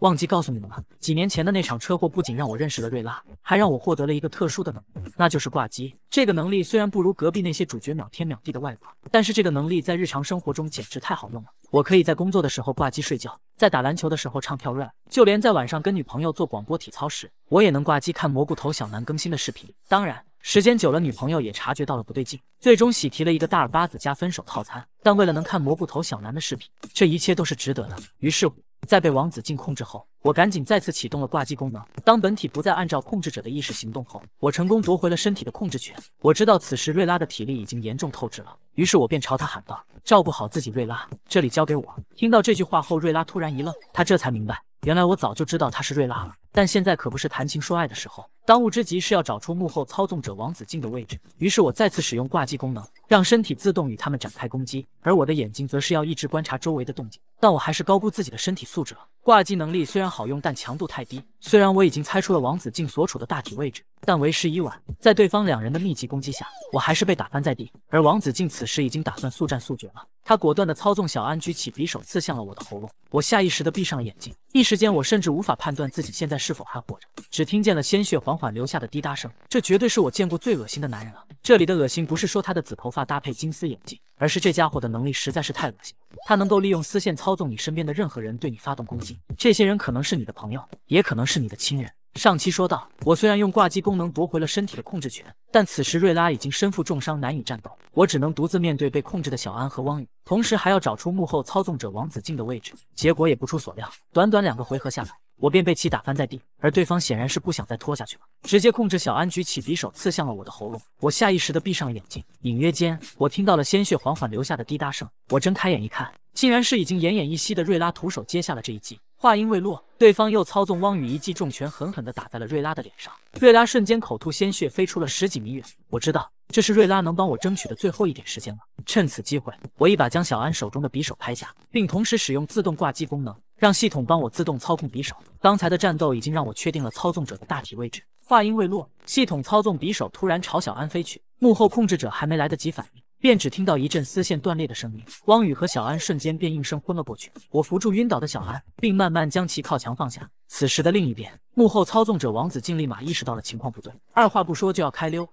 忘记告诉你们了，几年前的那场车祸不仅让我认识了瑞拉，还让我获得了一个特殊的能力，那就是挂机。这个能力虽然不如隔壁那些主角秒天秒地的外挂，但是这个能力在日常生活中简直太好用了。我可以在工作的时候挂机睡觉，在打篮球的时候唱跳 rap，就连在晚上跟女朋友做广播体操时，我也能挂机看蘑菇头小南更新的视频。当然，时间久了，女朋友也察觉到了不对劲，最终喜提了一个大耳巴子加分手套餐。但为了能看蘑菇头小南的视频，这一切都是值得的。于是乎。在被王子靖控制后，我赶紧再次启动了挂机功能。当本体不再按照控制者的意识行动后，我成功夺回了身体的控制权。我知道此时瑞拉的体力已经严重透支了，于是我便朝他喊道：“照顾好自己，瑞拉，这里交给我。”听到这句话后，瑞拉突然一愣，他这才明白，原来我早就知道她是瑞拉了。但现在可不是谈情说爱的时候，当务之急是要找出幕后操纵者王子敬的位置。于是我再次使用挂机功能，让身体自动与他们展开攻击，而我的眼睛则是要一直观察周围的动静。但我还是高估自己的身体素质了，挂机能力虽然好用，但强度太低。虽然我已经猜出了王子敬所处的大体位置，但为时已晚，在对方两人的密集攻击下，我还是被打翻在地。而王子敬此时已经打算速战速决了，他果断地操纵小安举起匕首刺向了我的喉咙。我下意识地闭上了眼睛，一时间我甚至无法判断自己现在是。是否还活着？只听见了鲜血缓缓流下的滴答声。这绝对是我见过最恶心的男人了。这里的恶心不是说他的紫头发搭配金丝眼镜，而是这家伙的能力实在是太恶心。他能够利用丝线操纵你身边的任何人对你发动攻击。这些人可能是你的朋友，也可能是你的亲人。”上期说到，我虽然用挂机功能夺回了身体的控制权，但此时瑞拉已经身负重伤，难以战斗。我只能独自面对被控制的小安和汪宇，同时还要找出幕后操纵者王子敬的位置。结果也不出所料，短短两个回合下来。”我便被其打翻在地，而对方显然是不想再拖下去了，直接控制小安举起匕首刺向了我的喉咙。我下意识的闭上了眼睛，隐约间我听到了鲜血缓缓流下的滴答声。我睁开眼一看，竟然是已经奄奄一息的瑞拉徒手接下了这一击。话音未落，对方又操纵汪雨一记重拳狠狠地打在了瑞拉的脸上，瑞拉瞬间口吐鲜血，飞出了十几米远。我知道这是瑞拉能帮我争取的最后一点时间了，趁此机会，我一把将小安手中的匕首拍下，并同时使用自动挂机功能，让系统帮我自动操控匕首。刚才的战斗已经让我确定了操纵者的大体位置。话音未落，系统操纵匕首突然朝小安飞去，幕后控制者还没来得及反应。便只听到一阵丝线断裂的声音，汪雨和小安瞬间便应声昏了过去。我扶住晕倒的小安，并慢慢将其靠墙放下。此时的另一边，幕后操纵者王子竟立马意识到了情况不对，二话不说就要开溜。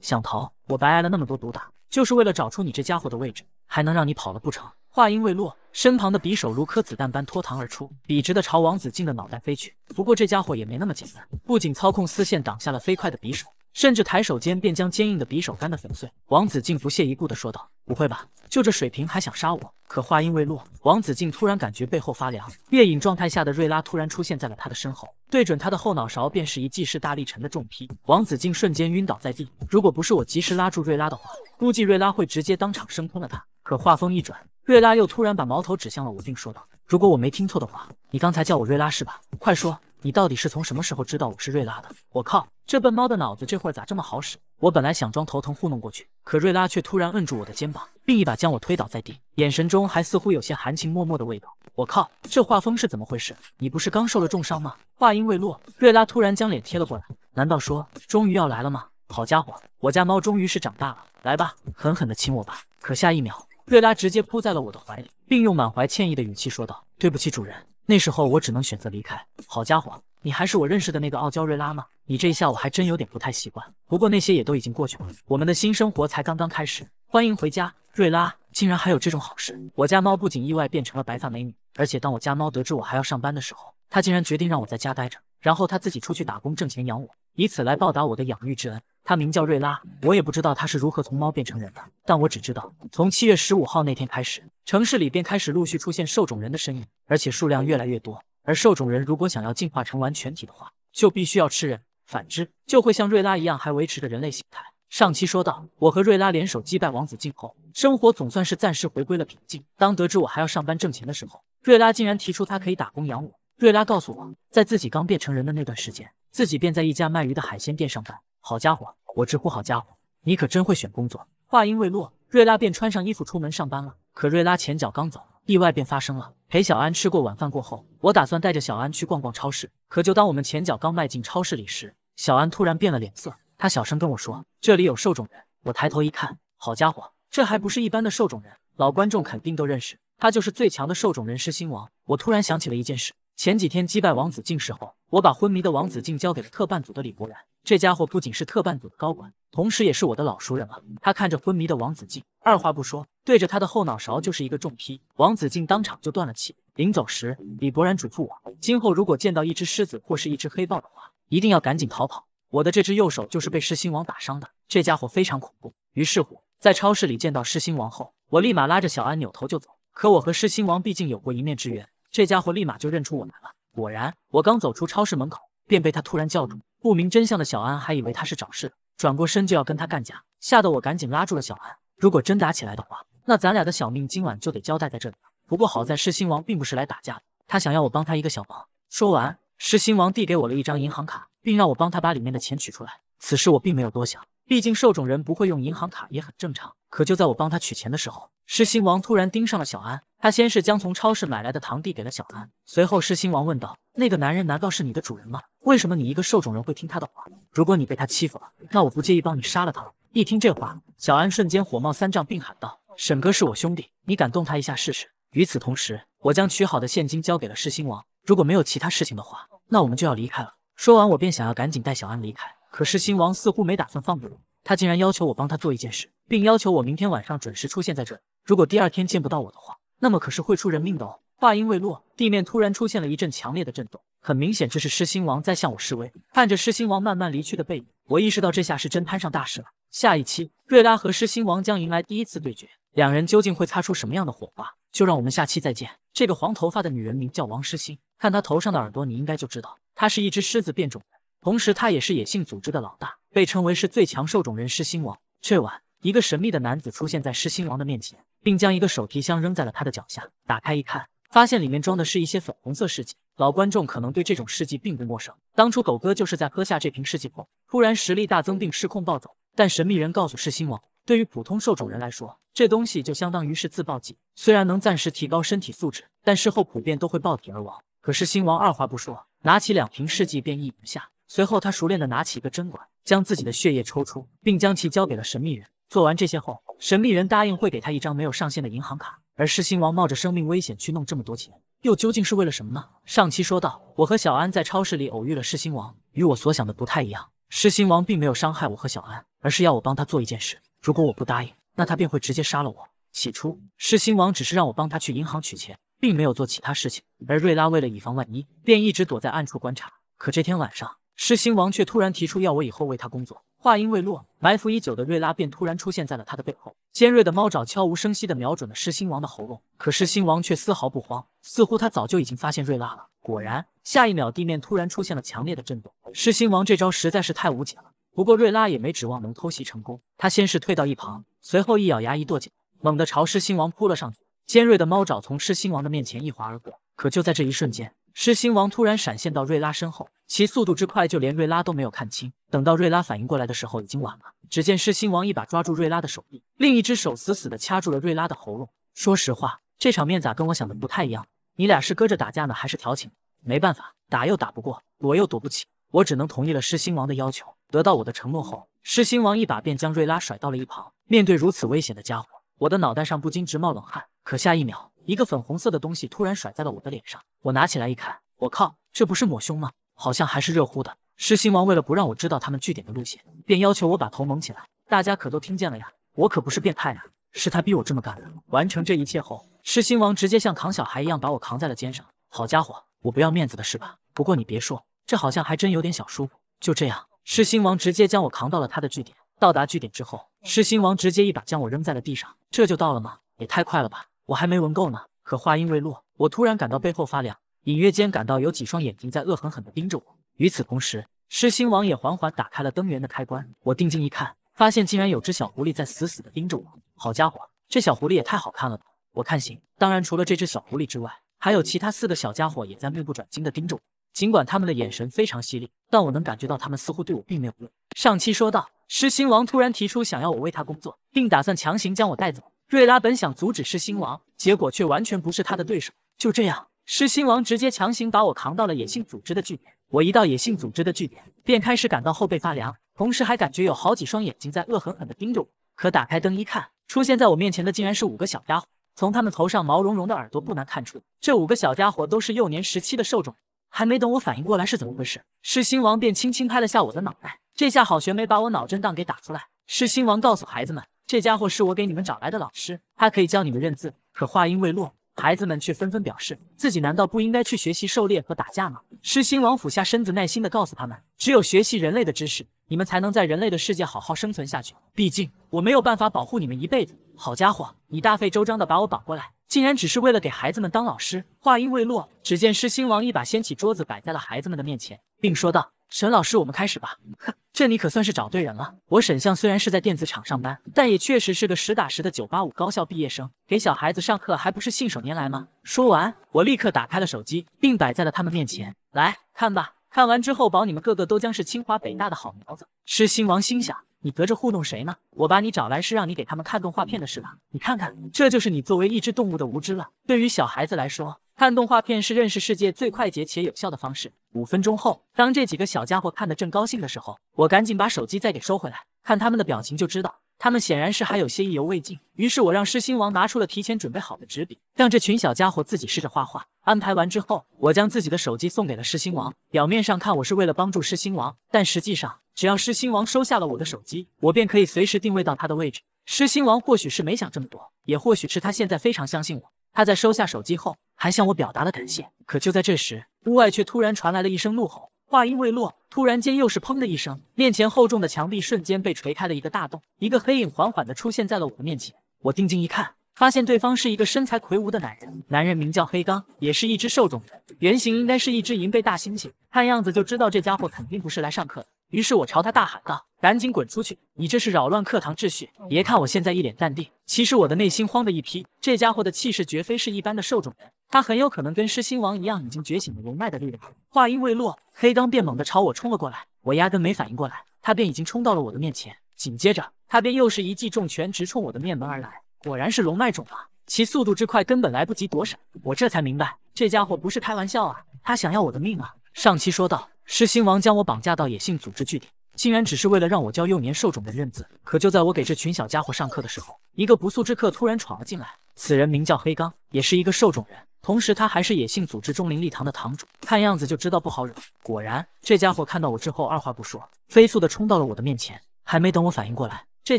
想逃？我白挨了那么多毒打，就是为了找出你这家伙的位置，还能让你跑了不成？话音未落，身旁的匕首如颗子弹般脱膛而出，笔直的朝王子静的脑袋飞去。不过这家伙也没那么简单，不仅操控丝线挡下了飞快的匕首。甚至抬手间便将坚硬的匕首干得粉碎。王子敬不屑一顾的说道：“不会吧，就这水平还想杀我？”可话音未落，王子敬突然感觉背后发凉，月影状态下的瑞拉突然出现在了他的身后，对准他的后脑勺便是一记势大力沉的重劈。王子敬瞬间晕倒在地。如果不是我及时拉住瑞拉的话，估计瑞拉会直接当场生吞了他。可话锋一转，瑞拉又突然把矛头指向了我，并说道：“如果我没听错的话，你刚才叫我瑞拉是吧？快说，你到底是从什么时候知道我是瑞拉的？我靠！”这笨猫的脑子这会儿咋这么好使？我本来想装头疼糊弄过去，可瑞拉却突然摁住我的肩膀，并一把将我推倒在地，眼神中还似乎有些含情脉脉的味道。我靠，这画风是怎么回事？你不是刚受了重伤吗？话音未落，瑞拉突然将脸贴了过来，难道说终于要来了吗？好家伙，我家猫终于是长大了！来吧，狠狠的亲我吧！可下一秒，瑞拉直接扑在了我的怀里，并用满怀歉意的语气说道：“对不起，主人，那时候我只能选择离开。”好家伙，你还是我认识的那个傲娇瑞拉吗？你这一下我还真有点不太习惯，不过那些也都已经过去了。我们的新生活才刚刚开始，欢迎回家，瑞拉！竟然还有这种好事！我家猫不仅意外变成了白发美女，而且当我家猫得知我还要上班的时候，它竟然决定让我在家待着，然后它自己出去打工挣钱养我，以此来报答我的养育之恩。它名叫瑞拉，我也不知道它是如何从猫变成人的，但我只知道，从七月十五号那天开始，城市里便开始陆续出现兽种人的身影，而且数量越来越多。而兽种人如果想要进化成完全体的话，就必须要吃人。反之，就会像瑞拉一样，还维持着人类形态。上期说到，我和瑞拉联手击败王子靖后，生活总算是暂时回归了平静。当得知我还要上班挣钱的时候，瑞拉竟然提出她可以打工养我。瑞拉告诉我，在自己刚变成人的那段时间，自己便在一家卖鱼的海鲜店上班。好家伙，我直呼好家伙，你可真会选工作。话音未落，瑞拉便穿上衣服出门上班了。可瑞拉前脚刚走，意外便发生了。陪小安吃过晚饭过后，我打算带着小安去逛逛超市。可就当我们前脚刚迈进超市里时，小安突然变了脸色，他小声跟我说：“这里有兽种人。”我抬头一看，好家伙，这还不是一般的兽种人，老观众肯定都认识，他就是最强的兽种人狮心王。我突然想起了一件事，前几天击败王子靖时后，我把昏迷的王子靖交给了特办组的李博然，这家伙不仅是特办组的高管，同时也是我的老熟人了。他看着昏迷的王子靖，二话不说，对着他的后脑勺就是一个重劈，王子靖当场就断了气。临走时，李博然嘱咐我，今后如果见到一只狮子或是一只黑豹的话。一定要赶紧逃跑！我的这只右手就是被噬心王打伤的，这家伙非常恐怖。于是乎，在超市里见到噬心王后，我立马拉着小安扭头就走。可我和噬心王毕竟有过一面之缘，这家伙立马就认出我来了。果然，我刚走出超市门口，便被他突然叫住。不明真相的小安还以为他是找事的，转过身就要跟他干架，吓得我赶紧拉住了小安。如果真打起来的话，那咱俩的小命今晚就得交代在这里。不过好在噬心王并不是来打架的，他想要我帮他一个小忙。说完。失心王递给我了一张银行卡，并让我帮他把里面的钱取出来。此事我并没有多想，毕竟受种人不会用银行卡也很正常。可就在我帮他取钱的时候，失心王突然盯上了小安。他先是将从超市买来的糖递给了小安，随后失心王问道：“那个男人难道是你的主人吗？为什么你一个受种人会听他的话？如果你被他欺负了，那我不介意帮你杀了他。”一听这话，小安瞬间火冒三丈，并喊道：“沈哥是我兄弟，你敢动他一下试试！”与此同时，我将取好的现金交给了失心王。如果没有其他事情的话，那我们就要离开了。说完，我便想要赶紧带小安离开。可是，狮心王似乎没打算放过我，他竟然要求我帮他做一件事，并要求我明天晚上准时出现在这里。如果第二天见不到我的话，那么可是会出人命的哦。话音未落，地面突然出现了一阵强烈的震动，很明显这是狮心王在向我示威。看着狮心王慢慢离去的背影，我意识到这下是真摊上大事了。下一期，瑞拉和狮心王将迎来第一次对决，两人究竟会擦出什么样的火花？就让我们下期再见。这个黄头发的女人名叫王诗欣，看她头上的耳朵，你应该就知道她是一只狮子变种人。同时，她也是野性组织的老大，被称为是最强兽种人狮心王。这晚，一个神秘的男子出现在狮心王的面前，并将一个手提箱扔在了他的脚下。打开一看，发现里面装的是一些粉红色试剂。老观众可能对这种试剂并不陌生，当初狗哥就是在喝下这瓶试剂后，突然实力大增并失控暴走。但神秘人告诉狮心王。对于普通兽种人来说，这东西就相当于是自爆剂，虽然能暂时提高身体素质，但事后普遍都会爆体而亡。可是心王二话不说，拿起两瓶试剂便一饮下，随后他熟练的拿起一个针管，将自己的血液抽出，并将其交给了神秘人。做完这些后，神秘人答应会给他一张没有上限的银行卡。而狮心王冒着生命危险去弄这么多钱，又究竟是为了什么呢？上期说到，我和小安在超市里偶遇了狮心王，与我所想的不太一样，狮心王并没有伤害我和小安，而是要我帮他做一件事。如果我不答应，那他便会直接杀了我。起初，狮心王只是让我帮他去银行取钱，并没有做其他事情。而瑞拉为了以防万一，便一直躲在暗处观察。可这天晚上，狮心王却突然提出要我以后为他工作。话音未落，埋伏已久的瑞拉便突然出现在了他的背后，尖锐的猫爪悄无声息地瞄准了狮心王的喉咙。可狮心王却丝毫不慌，似乎他早就已经发现瑞拉了。果然，下一秒地面突然出现了强烈的震动。狮心王这招实在是太无解了。不过瑞拉也没指望能偷袭成功，他先是退到一旁，随后一咬牙一跺脚，猛地朝狮心王扑了上去。尖锐的猫爪从狮心王的面前一划而过，可就在这一瞬间，狮心王突然闪现到瑞拉身后，其速度之快，就连瑞拉都没有看清。等到瑞拉反应过来的时候，已经晚了。只见狮心王一把抓住瑞拉的手臂，另一只手死死地掐住了瑞拉的喉咙。说实话，这场面咋跟我想的不太一样？你俩是搁着打架呢，还是调情？没办法，打又打不过，躲又躲不起，我只能同意了狮心王的要求。得到我的承诺后，狮心王一把便将瑞拉甩到了一旁。面对如此危险的家伙，我的脑袋上不禁直冒冷汗。可下一秒，一个粉红色的东西突然甩在了我的脸上。我拿起来一看，我靠，这不是抹胸吗？好像还是热乎的。狮心王为了不让我知道他们据点的路线，便要求我把头蒙起来。大家可都听见了呀，我可不是变态啊，是他逼我这么干的。完成这一切后，狮心王直接像扛小孩一样把我扛在了肩上。好家伙，我不要面子的是吧？不过你别说，这好像还真有点小舒服。就这样。狮心王直接将我扛到了他的据点。到达据点之后，狮心王直接一把将我扔在了地上。这就到了吗？也太快了吧！我还没闻够呢。可话音未落，我突然感到背后发凉，隐约间感到有几双眼睛在恶狠狠地盯着我。与此同时，狮心王也缓缓打开了灯源的开关。我定睛一看，发现竟然有只小狐狸在死死地盯着我。好家伙，这小狐狸也太好看了吧！我看行。当然，除了这只小狐狸之外，还有其他四个小家伙也在目不转睛地盯着我。尽管他们的眼神非常犀利，但我能感觉到他们似乎对我并没有用。上期说到，狮心王突然提出想要我为他工作，并打算强行将我带走。瑞拉本想阻止狮心王，结果却完全不是他的对手。就这样，狮心王直接强行把我扛到了野性组织的据点。我一到野性组织的据点，便开始感到后背发凉，同时还感觉有好几双眼睛在恶狠狠的盯着我。可打开灯一看，出现在我面前的竟然是五个小家伙。从他们头上毛茸茸的耳朵不难看出，这五个小家伙都是幼年时期的受众。还没等我反应过来是怎么回事，狮心王便轻轻拍了下我的脑袋，这下好悬没把我脑震荡给打出来。狮心王告诉孩子们，这家伙是我给你们找来的老师，他可以教你们认字。可话音未落，孩子们却纷纷表示，自己难道不应该去学习狩猎和打架吗？狮心王俯下身子，耐心地告诉他们，只有学习人类的知识，你们才能在人类的世界好好生存下去。毕竟我没有办法保护你们一辈子。好家伙，你大费周章的把我绑过来。竟然只是为了给孩子们当老师。话音未落，只见狮心王一把掀起桌子，摆在了孩子们的面前，并说道：“沈老师，我们开始吧。哼，这你可算是找对人了。我沈相虽然是在电子厂上班，但也确实是个实打实的九八五高校毕业生，给小孩子上课还不是信手拈来吗？”说完，我立刻打开了手机，并摆在了他们面前，来看吧。看完之后，保你们个个都将是清华北大的好苗子。狮心王心想。你隔着糊弄谁呢？我把你找来是让你给他们看动画片的，是吧？你看看，这就是你作为一只动物的无知了。对于小孩子来说，看动画片是认识世界最快捷且有效的方式。五分钟后，当这几个小家伙看得正高兴的时候，我赶紧把手机再给收回来，看他们的表情就知道。他们显然是还有些意犹未尽，于是我让狮心王拿出了提前准备好的纸笔，让这群小家伙自己试着画画。安排完之后，我将自己的手机送给了狮心王。表面上看，我是为了帮助狮心王，但实际上，只要狮心王收下了我的手机，我便可以随时定位到他的位置。狮心王或许是没想这么多，也或许是他现在非常相信我。他在收下手机后，还向我表达了感谢。可就在这时，屋外却突然传来了一声怒吼。话音未落，突然间又是砰的一声，面前厚重的墙壁瞬间被锤开了一个大洞，一个黑影缓缓地出现在了我的面前。我定睛一看，发现对方是一个身材魁梧的男人，男人名叫黑刚，也是一只兽种人，原型应该是一只银背大猩猩。看样子就知道这家伙肯定不是来上课的。于是我朝他大喊道：“赶紧滚出去！你这是扰乱课堂秩序！”别看我现在一脸淡定，其实我的内心慌的一批。这家伙的气势绝非是一般的受种人，他很有可能跟狮心王一样，已经觉醒了龙脉的力量。话音未落，黑刚便猛地朝我冲了过来，我压根没反应过来，他便已经冲到了我的面前。紧接着，他便又是一记重拳直冲我的面门而来。果然是龙脉种啊！其速度之快，根本来不及躲闪。我这才明白，这家伙不是开玩笑啊，他想要我的命啊！上期说道。狮心王将我绑架到野性组织据点，竟然只是为了让我教幼年兽种的认字。可就在我给这群小家伙上课的时候，一个不速之客突然闯了进来。此人名叫黑刚，也是一个兽种人，同时他还是野性组织中灵立堂的堂主。看样子就知道不好惹。果然，这家伙看到我之后，二话不说，飞速的冲到了我的面前。还没等我反应过来，这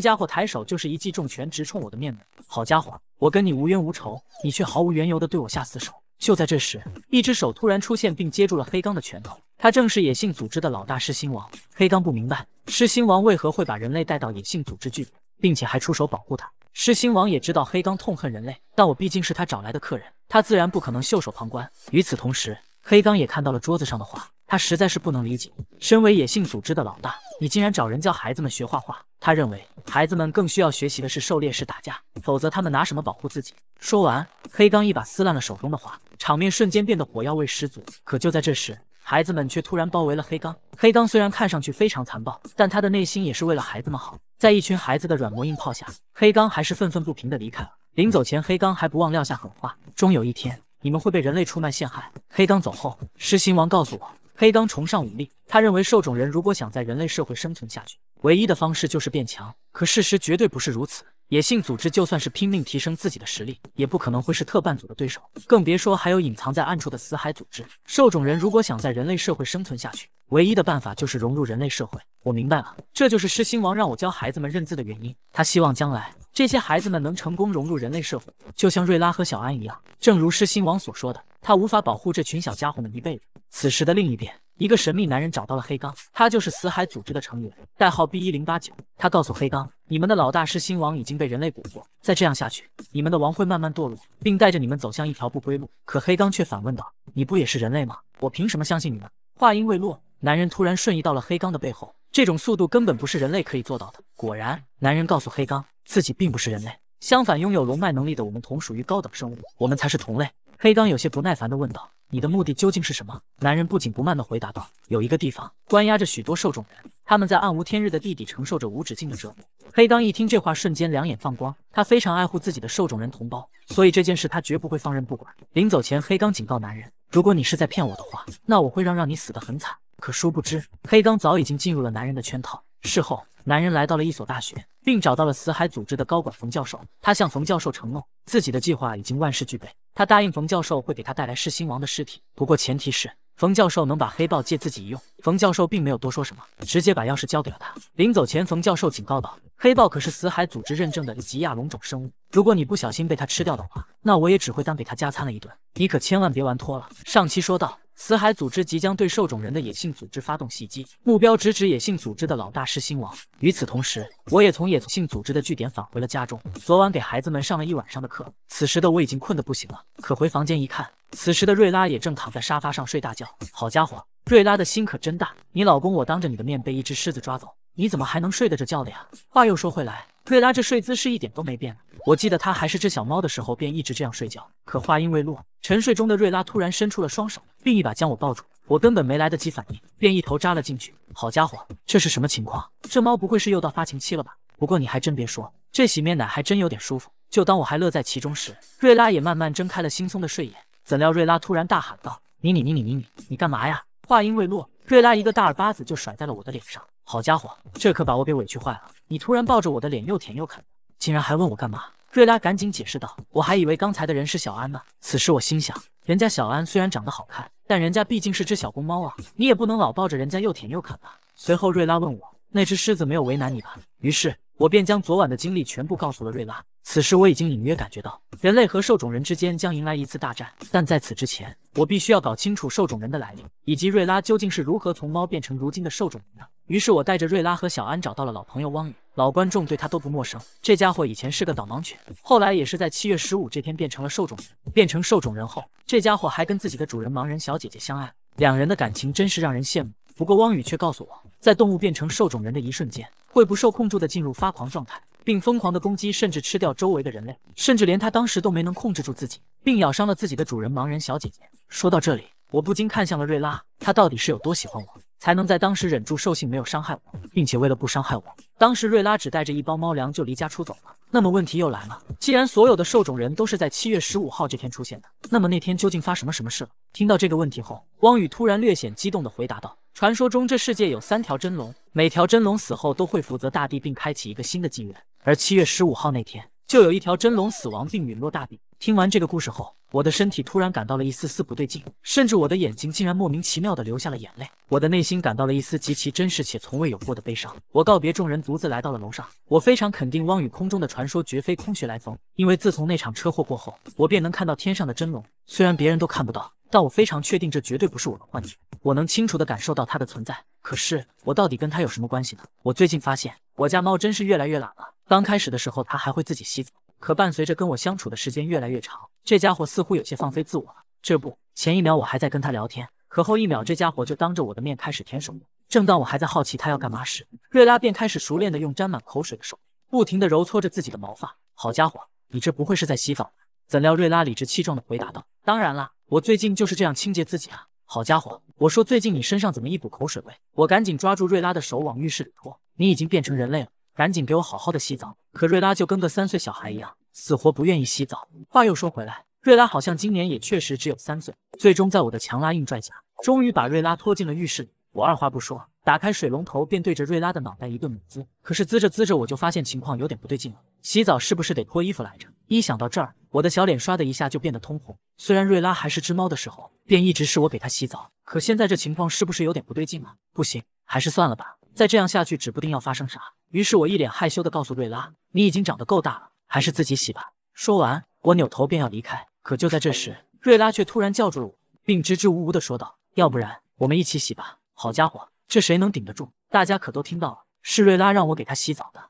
家伙抬手就是一记重拳，直冲我的面门。好家伙，我跟你无冤无仇，你却毫无缘由的对我下死手。就在这时，一只手突然出现，并接住了黑刚的拳头。他正是野性组织的老大狮心王黑刚，不明白狮心王为何会把人类带到野性组织据并且还出手保护他。狮心王也知道黑刚痛恨人类，但我毕竟是他找来的客人，他自然不可能袖手旁观。与此同时，黑刚也看到了桌子上的画，他实在是不能理解，身为野性组织的老大，你竟然找人教孩子们学画画。他认为孩子们更需要学习的是狩猎式打架，否则他们拿什么保护自己？说完，黑刚一把撕烂了手中的画，场面瞬间变得火药味十足。可就在这时，孩子们却突然包围了黑刚。黑刚虽然看上去非常残暴，但他的内心也是为了孩子们好。在一群孩子的软磨硬泡下，黑刚还是愤愤不平的离开了。临走前，黑刚还不忘撂下狠话：终有一天，你们会被人类出卖陷害。黑刚走后，狮心王告诉我，黑刚崇尚武力，他认为兽种人如果想在人类社会生存下去，唯一的方式就是变强。可事实绝对不是如此。野性组织就算是拼命提升自己的实力，也不可能会是特办组的对手，更别说还有隐藏在暗处的死海组织。兽种人如果想在人类社会生存下去，唯一的办法就是融入人类社会。我明白了，这就是失心王让我教孩子们认字的原因。他希望将来这些孩子们能成功融入人类社会，就像瑞拉和小安一样。正如失心王所说的，他无法保护这群小家伙们一辈子。此时的另一边，一个神秘男人找到了黑刚，他就是死海组织的成员，代号 B 一零八九。他告诉黑刚，你们的老大是新王，已经被人类蛊惑。再这样下去，你们的王会慢慢堕落，并带着你们走向一条不归路。可黑刚却反问道：“你不也是人类吗？我凭什么相信你们？”话音未落，男人突然瞬移到了黑刚的背后，这种速度根本不是人类可以做到的。果然，男人告诉黑刚，自己并不是人类，相反，拥有龙脉能力的我们同属于高等生物，我们才是同类。黑刚有些不耐烦的问道。你的目的究竟是什么？男人不紧不慢地回答道：“有一个地方关押着许多受众人，他们在暗无天日的地底承受着无止境的折磨。”黑刚一听这话，瞬间两眼放光。他非常爱护自己的受众人同胞，所以这件事他绝不会放任不管。临走前，黑刚警告男人：“如果你是在骗我的话，那我会让让你死得很惨。”可殊不知，黑刚早已经进入了男人的圈套。事后，男人来到了一所大学。并找到了死海组织的高管冯教授，他向冯教授承诺自己的计划已经万事俱备，他答应冯教授会给他带来噬心王的尸体，不过前提是冯教授能把黑豹借自己一用。冯教授并没有多说什么，直接把钥匙交给了他。临走前，冯教授警告道：“黑豹可是死海组织认证的吉亚龙种生物，如果你不小心被他吃掉的话，那我也只会当给他加餐了一顿，你可千万别玩脱了。”上期说到。死海组织即将对受种人的野性组织发动袭击，目标直指野性组织的老大狮心王。与此同时，我也从野性组织的据点返回了家中。昨晚给孩子们上了一晚上的课，此时的我已经困得不行了。可回房间一看，此时的瑞拉也正躺在沙发上睡大觉。好家伙，瑞拉的心可真大！你老公我当着你的面被一只狮子抓走，你怎么还能睡得着觉的呀？话又说回来。瑞拉这睡姿是一点都没变，我记得它还是只小猫的时候便一直这样睡觉。可话音未落，沉睡中的瑞拉突然伸出了双手，并一把将我抱住，我根本没来得及反应，便一头扎了进去。好家伙，这是什么情况？这猫不会是又到发情期了吧？不过你还真别说，这洗面奶还真有点舒服。就当我还乐在其中时，瑞拉也慢慢睁开了惺忪的睡眼。怎料瑞拉突然大喊道：“你你你你你你你干嘛呀？”话音未落，瑞拉一个大耳巴子就甩在了我的脸上。好家伙，这可把我给委屈坏了！你突然抱着我的脸又舔又啃，竟然还问我干嘛？瑞拉赶紧解释道：“我还以为刚才的人是小安呢。”此时我心想，人家小安虽然长得好看，但人家毕竟是只小公猫啊，你也不能老抱着人家又舔又啃吧。随后瑞拉问我：“那只狮子没有为难你吧？”于是，我便将昨晚的经历全部告诉了瑞拉。此时我已经隐约感觉到，人类和兽种人之间将迎来一次大战，但在此之前，我必须要搞清楚兽种人的来历，以及瑞拉究竟是如何从猫变成如今的兽种人的。于是我带着瑞拉和小安找到了老朋友汪雨，老观众对他都不陌生。这家伙以前是个导盲犬，后来也是在七月十五这天变成了受种人。变成受种人后，这家伙还跟自己的主人盲人小姐姐相爱，两人的感情真是让人羡慕。不过汪雨却告诉我，在动物变成受种人的一瞬间，会不受控制的进入发狂状态，并疯狂的攻击，甚至吃掉周围的人类，甚至连他当时都没能控制住自己，并咬伤了自己的主人盲人小姐姐。说到这里，我不禁看向了瑞拉，他到底是有多喜欢我？才能在当时忍住兽性没有伤害我，并且为了不伤害我，当时瑞拉只带着一包猫粮就离家出走了。那么问题又来了，既然所有的兽种人都是在七月十五号这天出现的，那么那天究竟发什么什么事了？听到这个问题后，汪雨突然略显激动地回答道：“传说中这世界有三条真龙，每条真龙死后都会负责大地并开启一个新的纪元。而七月十五号那天，就有一条真龙死亡并陨落大地。”听完这个故事后。我的身体突然感到了一丝丝不对劲，甚至我的眼睛竟然莫名其妙地流下了眼泪。我的内心感到了一丝极其真实且从未有过的悲伤。我告别众人，独自来到了楼上。我非常肯定汪雨空中的传说绝非空穴来风，因为自从那场车祸过后，我便能看到天上的真龙。虽然别人都看不到，但我非常确定这绝对不是我的幻觉，我能清楚地感受到它的存在。可是我到底跟他有什么关系呢？我最近发现我家猫真是越来越懒了。刚开始的时候它还会自己洗澡。可伴随着跟我相处的时间越来越长，这家伙似乎有些放飞自我了。这不，前一秒我还在跟他聊天，可后一秒这家伙就当着我的面开始舔手。正当我还在好奇他要干嘛时，瑞拉便开始熟练的用沾满口水的手，不停的揉搓着自己的毛发。好家伙，你这不会是在洗澡？怎料瑞拉理直气壮的回答道：“当然啦，我最近就是这样清洁自己啊。”好家伙，我说最近你身上怎么一股口水味？我赶紧抓住瑞拉的手往浴室里拖。你已经变成人类了。赶紧给我好好的洗澡，可瑞拉就跟个三岁小孩一样，死活不愿意洗澡。话又说回来，瑞拉好像今年也确实只有三岁。最终在我的强拉硬拽下，终于把瑞拉拖进了浴室里。我二话不说，打开水龙头，便对着瑞拉的脑袋一顿猛滋。可是滋着滋着，我就发现情况有点不对劲了。洗澡是不是得脱衣服来着？一想到这儿，我的小脸唰的一下就变得通红。虽然瑞拉还是只猫的时候，便一直是我给它洗澡，可现在这情况是不是有点不对劲啊？不行，还是算了吧。再这样下去，指不定要发生啥。于是，我一脸害羞地告诉瑞拉：“你已经长得够大了，还是自己洗吧。”说完，我扭头便要离开。可就在这时，瑞拉却突然叫住了我，并支支吾吾地说道：“要不然我们一起洗吧？”好家伙，这谁能顶得住？大家可都听到了，是瑞拉让我给她洗澡的，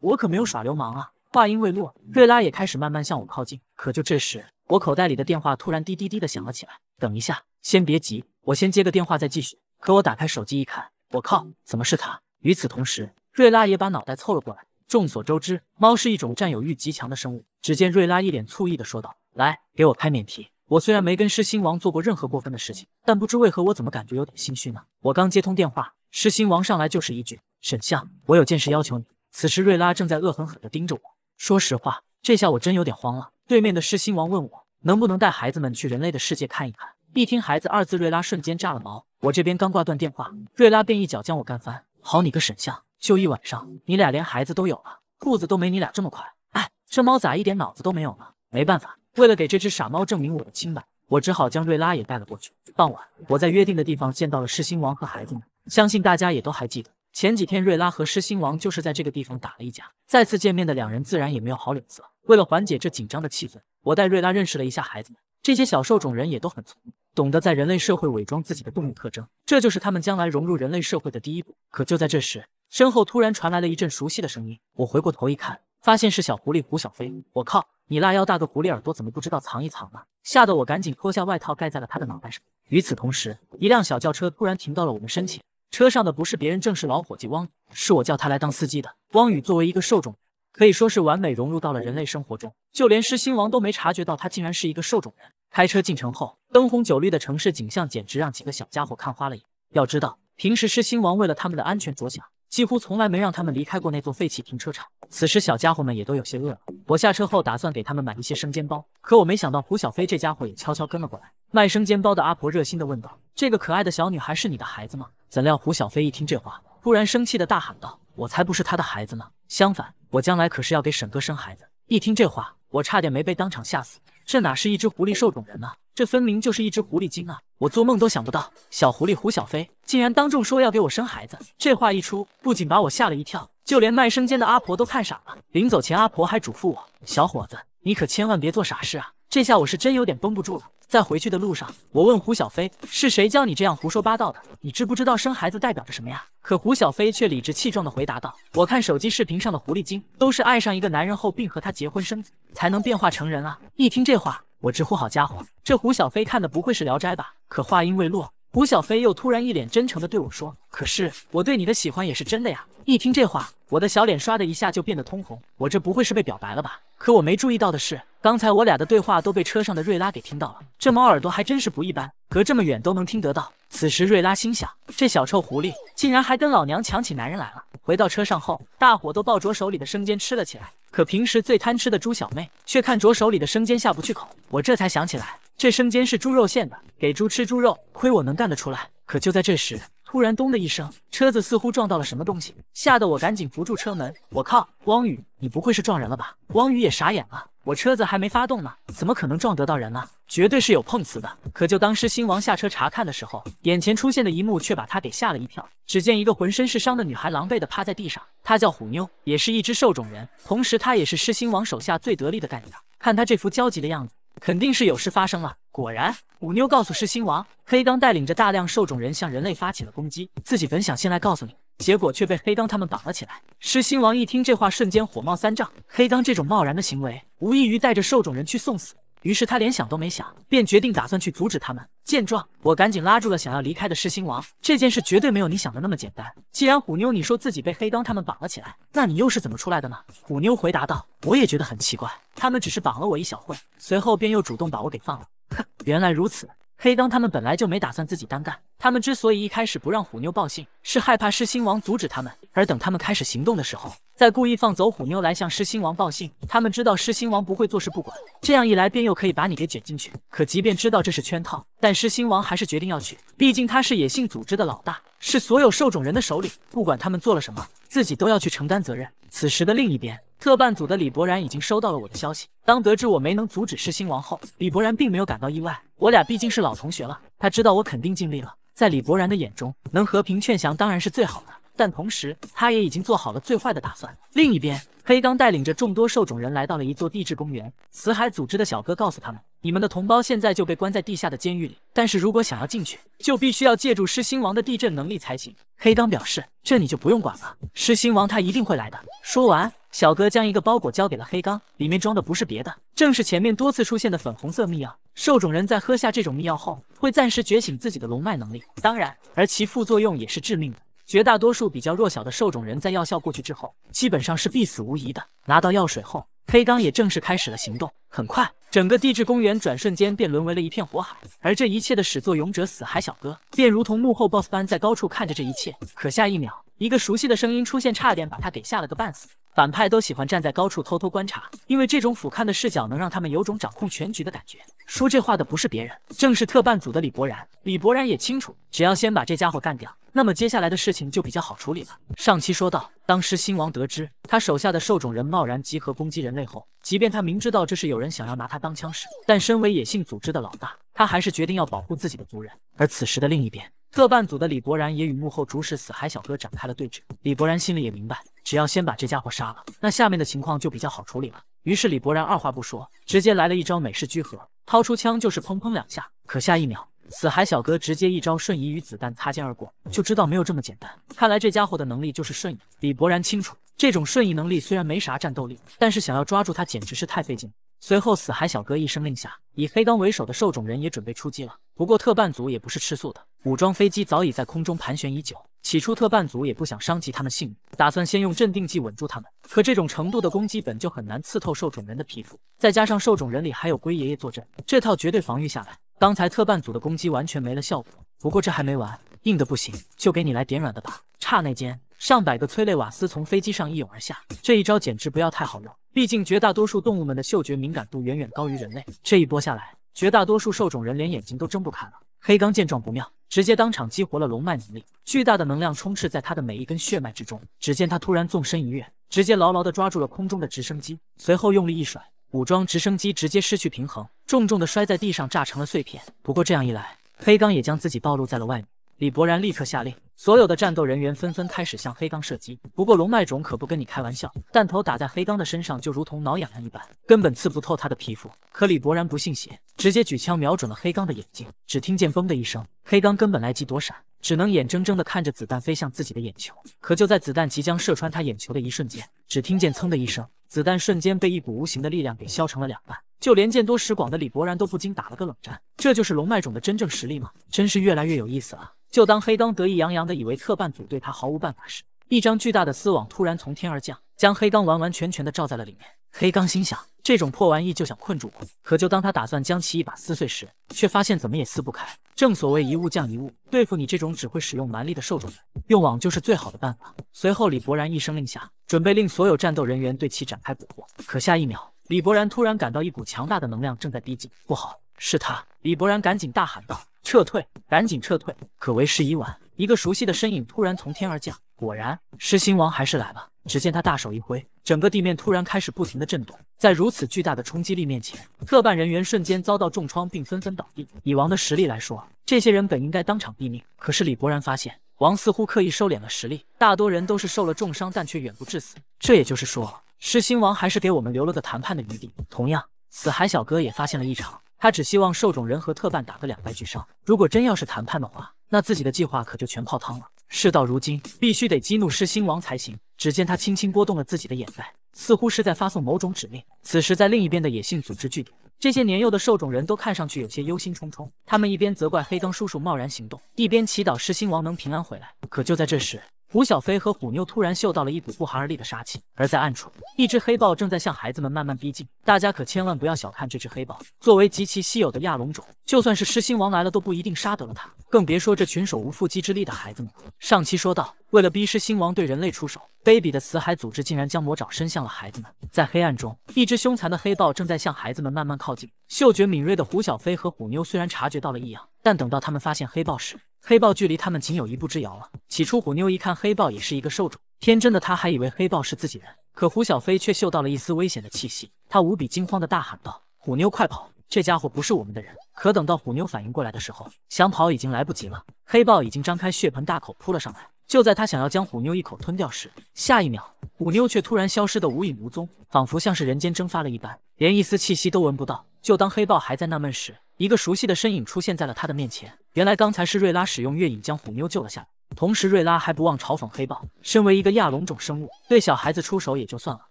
我可没有耍流氓啊！话音未落，瑞拉也开始慢慢向我靠近。可就这时，我口袋里的电话突然滴滴滴的响了起来。等一下，先别急，我先接个电话再继续。可我打开手机一看。我靠，怎么是他？与此同时，瑞拉也把脑袋凑了过来。众所周知，猫是一种占有欲极强的生物。只见瑞拉一脸醋意地说道：“来，给我开免提。我虽然没跟狮心王做过任何过分的事情，但不知为何，我怎么感觉有点心虚呢？”我刚接通电话，狮心王上来就是一句：“沈相，我有件事要求你。”此时，瑞拉正在恶狠狠地盯着我。说实话，这下我真有点慌了。对面的狮心王问我能不能带孩子们去人类的世界看一看。一听“孩子”二字，瑞拉瞬间炸了毛。我这边刚挂断电话，瑞拉便一脚将我干翻。好你个沈相，就一晚上，你俩连孩子都有了，裤子都没你俩这么快。哎，这猫咋一点脑子都没有呢？没办法，为了给这只傻猫证明我的清白，我只好将瑞拉也带了过去。傍晚，我在约定的地方见到了狮心王和孩子们。相信大家也都还记得，前几天瑞拉和狮心王就是在这个地方打了一架。再次见面的两人自然也没有好脸色。为了缓解这紧张的气氛，我带瑞拉认识了一下孩子们。这些小兽种人也都很聪明。懂得在人类社会伪装自己的动物特征，这就是他们将来融入人类社会的第一步。可就在这时，身后突然传来了一阵熟悉的声音。我回过头一看，发现是小狐狸胡小飞。我靠，你那腰大个狐狸耳朵怎么不知道藏一藏呢？吓得我赶紧脱下外套盖在了他的脑袋上。与此同时，一辆小轿车突然停到了我们身前，车上的不是别人，正是老伙计汪宇。是我叫他来当司机的。汪宇作为一个受种人，可以说是完美融入到了人类生活中，就连狮心王都没察觉到他竟然是一个受种人。开车进城后，灯红酒绿的城市景象简直让几个小家伙看花了眼。要知道，平时狮心王为了他们的安全着想，几乎从来没让他们离开过那座废弃停车场。此时，小家伙们也都有些饿了。我下车后，打算给他们买一些生煎包。可我没想到，胡小飞这家伙也悄悄跟了过来。卖生煎包的阿婆热心地问道：“这个可爱的小女孩是你的孩子吗？”怎料，胡小飞一听这话，突然生气地大喊道：“我才不是她的孩子呢！相反，我将来可是要给沈哥生孩子。”一听这话，我差点没被当场吓死。这哪是一只狐狸受种人呢？这分明就是一只狐狸精啊！我做梦都想不到，小狐狸胡小飞竟然当众说要给我生孩子。这话一出，不仅把我吓了一跳，就连卖生煎的阿婆都看傻了。临走前，阿婆还嘱咐我：“小伙子，你可千万别做傻事啊！”这下我是真有点绷不住了。在回去的路上，我问胡小飞，是谁教你这样胡说八道的？你知不知道生孩子代表着什么呀？可胡小飞却理直气壮地回答道：“我看手机视频上的狐狸精，都是爱上一个男人后，并和他结婚生子，才能变化成人啊！”一听这话，我直呼好家伙，这胡小飞看的不会是《聊斋》吧？可话音未落，胡小飞又突然一脸真诚地对我说：“可是我对你的喜欢也是真的呀！”一听这话，我的小脸唰的一下就变得通红，我这不会是被表白了吧？可我没注意到的是，刚才我俩的对话都被车上的瑞拉给听到了。这猫耳朵还真是不一般，隔这么远都能听得到。此时瑞拉心想，这小臭狐狸竟然还跟老娘抢起男人来了。回到车上后，大伙都抱着手里的生煎吃了起来。可平时最贪吃的猪小妹却看着手里的生煎下不去口。我这才想起来，这生煎是猪肉馅的，给猪吃猪肉，亏我能干得出来。可就在这时，突然，咚的一声，车子似乎撞到了什么东西，吓得我赶紧扶住车门。我靠，汪雨，你不会是撞人了吧？汪雨也傻眼了，我车子还没发动呢，怎么可能撞得到人呢？绝对是有碰瓷的。可就当狮心王下车查看的时候，眼前出现的一幕却把他给吓了一跳。只见一个浑身是伤的女孩狼狈地趴在地上，她叫虎妞，也是一只受种人，同时她也是狮心王手下最得力的干将。看他这副焦急的样子。肯定是有事发生了。果然，虎妞告诉狮心王，黑刚带领着大量兽种人向人类发起了攻击。自己本想先来告诉你，结果却被黑刚他们绑了起来。狮心王一听这话，瞬间火冒三丈。黑刚这种贸然的行为，无异于带着兽种人去送死。于是他连想都没想，便决定打算去阻止他们。见状，我赶紧拉住了想要离开的狮心王。这件事绝对没有你想的那么简单。既然虎妞你说自己被黑刚他们绑了起来，那你又是怎么出来的呢？虎妞回答道：“我也觉得很奇怪。”他们只是绑了我一小会，随后便又主动把我给放了。哼，原来如此，黑钢他们本来就没打算自己单干。他们之所以一开始不让虎妞报信，是害怕狮心王阻止他们。而等他们开始行动的时候，再故意放走虎妞来向狮心王报信。他们知道狮心王不会坐视不管，这样一来便又可以把你给卷进去。可即便知道这是圈套，但狮心王还是决定要去。毕竟他是野性组织的老大，是所有受种人的首领，不管他们做了什么，自己都要去承担责任。此时的另一边，特办组的李博然已经收到了我的消息。当得知我没能阻止狮心王后，李博然并没有感到意外。我俩毕竟是老同学了。他知道我肯定尽力了，在李博然的眼中，能和平劝降当然是最好的，但同时他也已经做好了最坏的打算。另一边，黑刚带领着众多兽种人来到了一座地质公园。死海组织的小哥告诉他们：“你们的同胞现在就被关在地下的监狱里，但是如果想要进去，就必须要借助狮心王的地震能力才行。”黑刚表示：“这你就不用管了，狮心王他一定会来的。”说完。小哥将一个包裹交给了黑刚，里面装的不是别的，正是前面多次出现的粉红色秘药。兽种人在喝下这种秘药后，会暂时觉醒自己的龙脉能力，当然，而其副作用也是致命的。绝大多数比较弱小的兽种人在药效过去之后，基本上是必死无疑的。拿到药水后，黑刚也正式开始了行动。很快，整个地质公园转瞬间便沦为了一片火海。而这一切的始作俑者死海小哥，便如同幕后 boss 般在高处看着这一切。可下一秒，一个熟悉的声音出现，差点把他给吓了个半死。反派都喜欢站在高处偷偷观察，因为这种俯瞰的视角能让他们有种掌控全局的感觉。说这话的不是别人，正是特办组的李博然。李博然也清楚，只要先把这家伙干掉，那么接下来的事情就比较好处理了。上期说到，当时新王得知他手下的兽种人贸然集合攻击人类后，即便他明知道这是有人想要拿他当枪使，但身为野性组织的老大，他还是决定要保护自己的族人。而此时的另一边，特办组的李博然也与幕后主使死海小哥展开了对峙。李博然心里也明白。只要先把这家伙杀了，那下面的情况就比较好处理了。于是李博然二话不说，直接来了一招美式聚合，掏出枪就是砰砰两下。可下一秒，死海小哥直接一招瞬移与子弹擦肩而过，就知道没有这么简单。看来这家伙的能力就是瞬移。李博然清楚，这种瞬移能力虽然没啥战斗力，但是想要抓住他简直是太费劲。随后，死海小哥一声令下，以黑钢为首的兽种人也准备出击了。不过特办组也不是吃素的，武装飞机早已在空中盘旋已久。起初特办组也不想伤及他们性命，打算先用镇定剂稳住他们。可这种程度的攻击本就很难刺透兽种人的皮肤，再加上兽种人里还有龟爷爷坐镇，这套绝对防御下来，刚才特办组的攻击完全没了效果。不过这还没完，硬的不行，就给你来点软的吧！刹那间，上百个催泪瓦斯从飞机上一涌而下，这一招简直不要太好用。毕竟绝大多数动物们的嗅觉敏感度远远高于人类，这一波下来。绝大多数兽种人连眼睛都睁不开了。黑刚见状不妙，直接当场激活了龙脉能力，巨大的能量充斥在他的每一根血脉之中。只见他突然纵身一跃，直接牢牢地抓住了空中的直升机，随后用力一甩，武装直升机直接失去平衡，重重地摔在地上，炸成了碎片。不过这样一来，黑刚也将自己暴露在了外面。李博然立刻下令。所有的战斗人员纷纷开始向黑钢射击，不过龙脉种可不跟你开玩笑，弹头打在黑钢的身上就如同挠痒痒一般，根本刺不透他的皮肤。可李博然不信邪，直接举枪瞄准了黑钢的眼睛，只听见嘣的一声，黑钢根本来及躲闪，只能眼睁睁地看着子弹飞向自己的眼球。可就在子弹即将射穿他眼球的一瞬间，只听见噌的一声，子弹瞬间被一股无形的力量给削成了两半，就连见多识广的李博然都不禁打了个冷战，这就是龙脉种的真正实力吗？真是越来越有意思了。就当黑钢得意洋洋。的以为特半组对他毫无办法时，一张巨大的丝网突然从天而降，将黑钢完完全全的罩在了里面。黑钢心想，这种破玩意就想困住我？可就当他打算将其一把撕碎时，却发现怎么也撕不开。正所谓一物降一物，对付你这种只会使用蛮力的兽种用网就是最好的办法。随后，李博然一声令下，准备令所有战斗人员对其展开捕获。可下一秒，李博然突然感到一股强大的能量正在逼近，不好，是他！李博然赶紧大喊道。撤退，赶紧撤退！可为时已晚，一个熟悉的身影突然从天而降。果然，狮心王还是来了。只见他大手一挥，整个地面突然开始不停的震动。在如此巨大的冲击力面前，特办人员瞬间遭到重创，并纷纷倒地。以王的实力来说，这些人本应该当场毙命。可是李博然发现，王似乎刻意收敛了实力，大多人都是受了重伤，但却远不致死。这也就是说，狮心王还是给我们留了个谈判的余地。同样，死海小哥也发现了异常。他只希望兽种人和特办打个两败俱伤。如果真要是谈判的话，那自己的计划可就全泡汤了。事到如今，必须得激怒狮心王才行。只见他轻轻拨动了自己的眼袋，似乎是在发送某种指令。此时，在另一边的野性组织据点，这些年幼的兽种人都看上去有些忧心忡忡。他们一边责怪黑灯叔叔贸然行动，一边祈祷狮心王能平安回来。可就在这时，胡小飞和虎妞突然嗅到了一股不寒而栗的杀气，而在暗处，一只黑豹正在向孩子们慢慢逼近。大家可千万不要小看这只黑豹，作为极其稀有的亚龙种，就算是狮心王来了都不一定杀得了它，更别说这群手无缚鸡之力的孩子们。上期说到，为了逼狮心王对人类出手，卑鄙的死海组织竟然将魔爪伸向了孩子们。在黑暗中，一只凶残的黑豹正在向孩子们慢慢靠近。嗅觉敏锐的胡小飞和虎妞虽然察觉到了异样，但等到他们发现黑豹时，黑豹距离他们仅有一步之遥了。起初，虎妞一看黑豹也是一个兽种，天真的她还以为黑豹是自己人。可胡小飞却嗅到了一丝危险的气息，他无比惊慌的大喊道：“虎妞，快跑！这家伙不是我们的人！”可等到虎妞反应过来的时候，想跑已经来不及了。黑豹已经张开血盆大口扑了上来。就在他想要将虎妞一口吞掉时，下一秒，虎妞却突然消失的无影无踪，仿佛像是人间蒸发了一般，连一丝气息都闻不到。就当黑豹还在纳闷时，一个熟悉的身影出现在了他的面前。原来刚才是瑞拉使用月影将虎妞救了下来。同时，瑞拉还不忘嘲讽黑豹：身为一个亚龙种生物，对小孩子出手也就算了，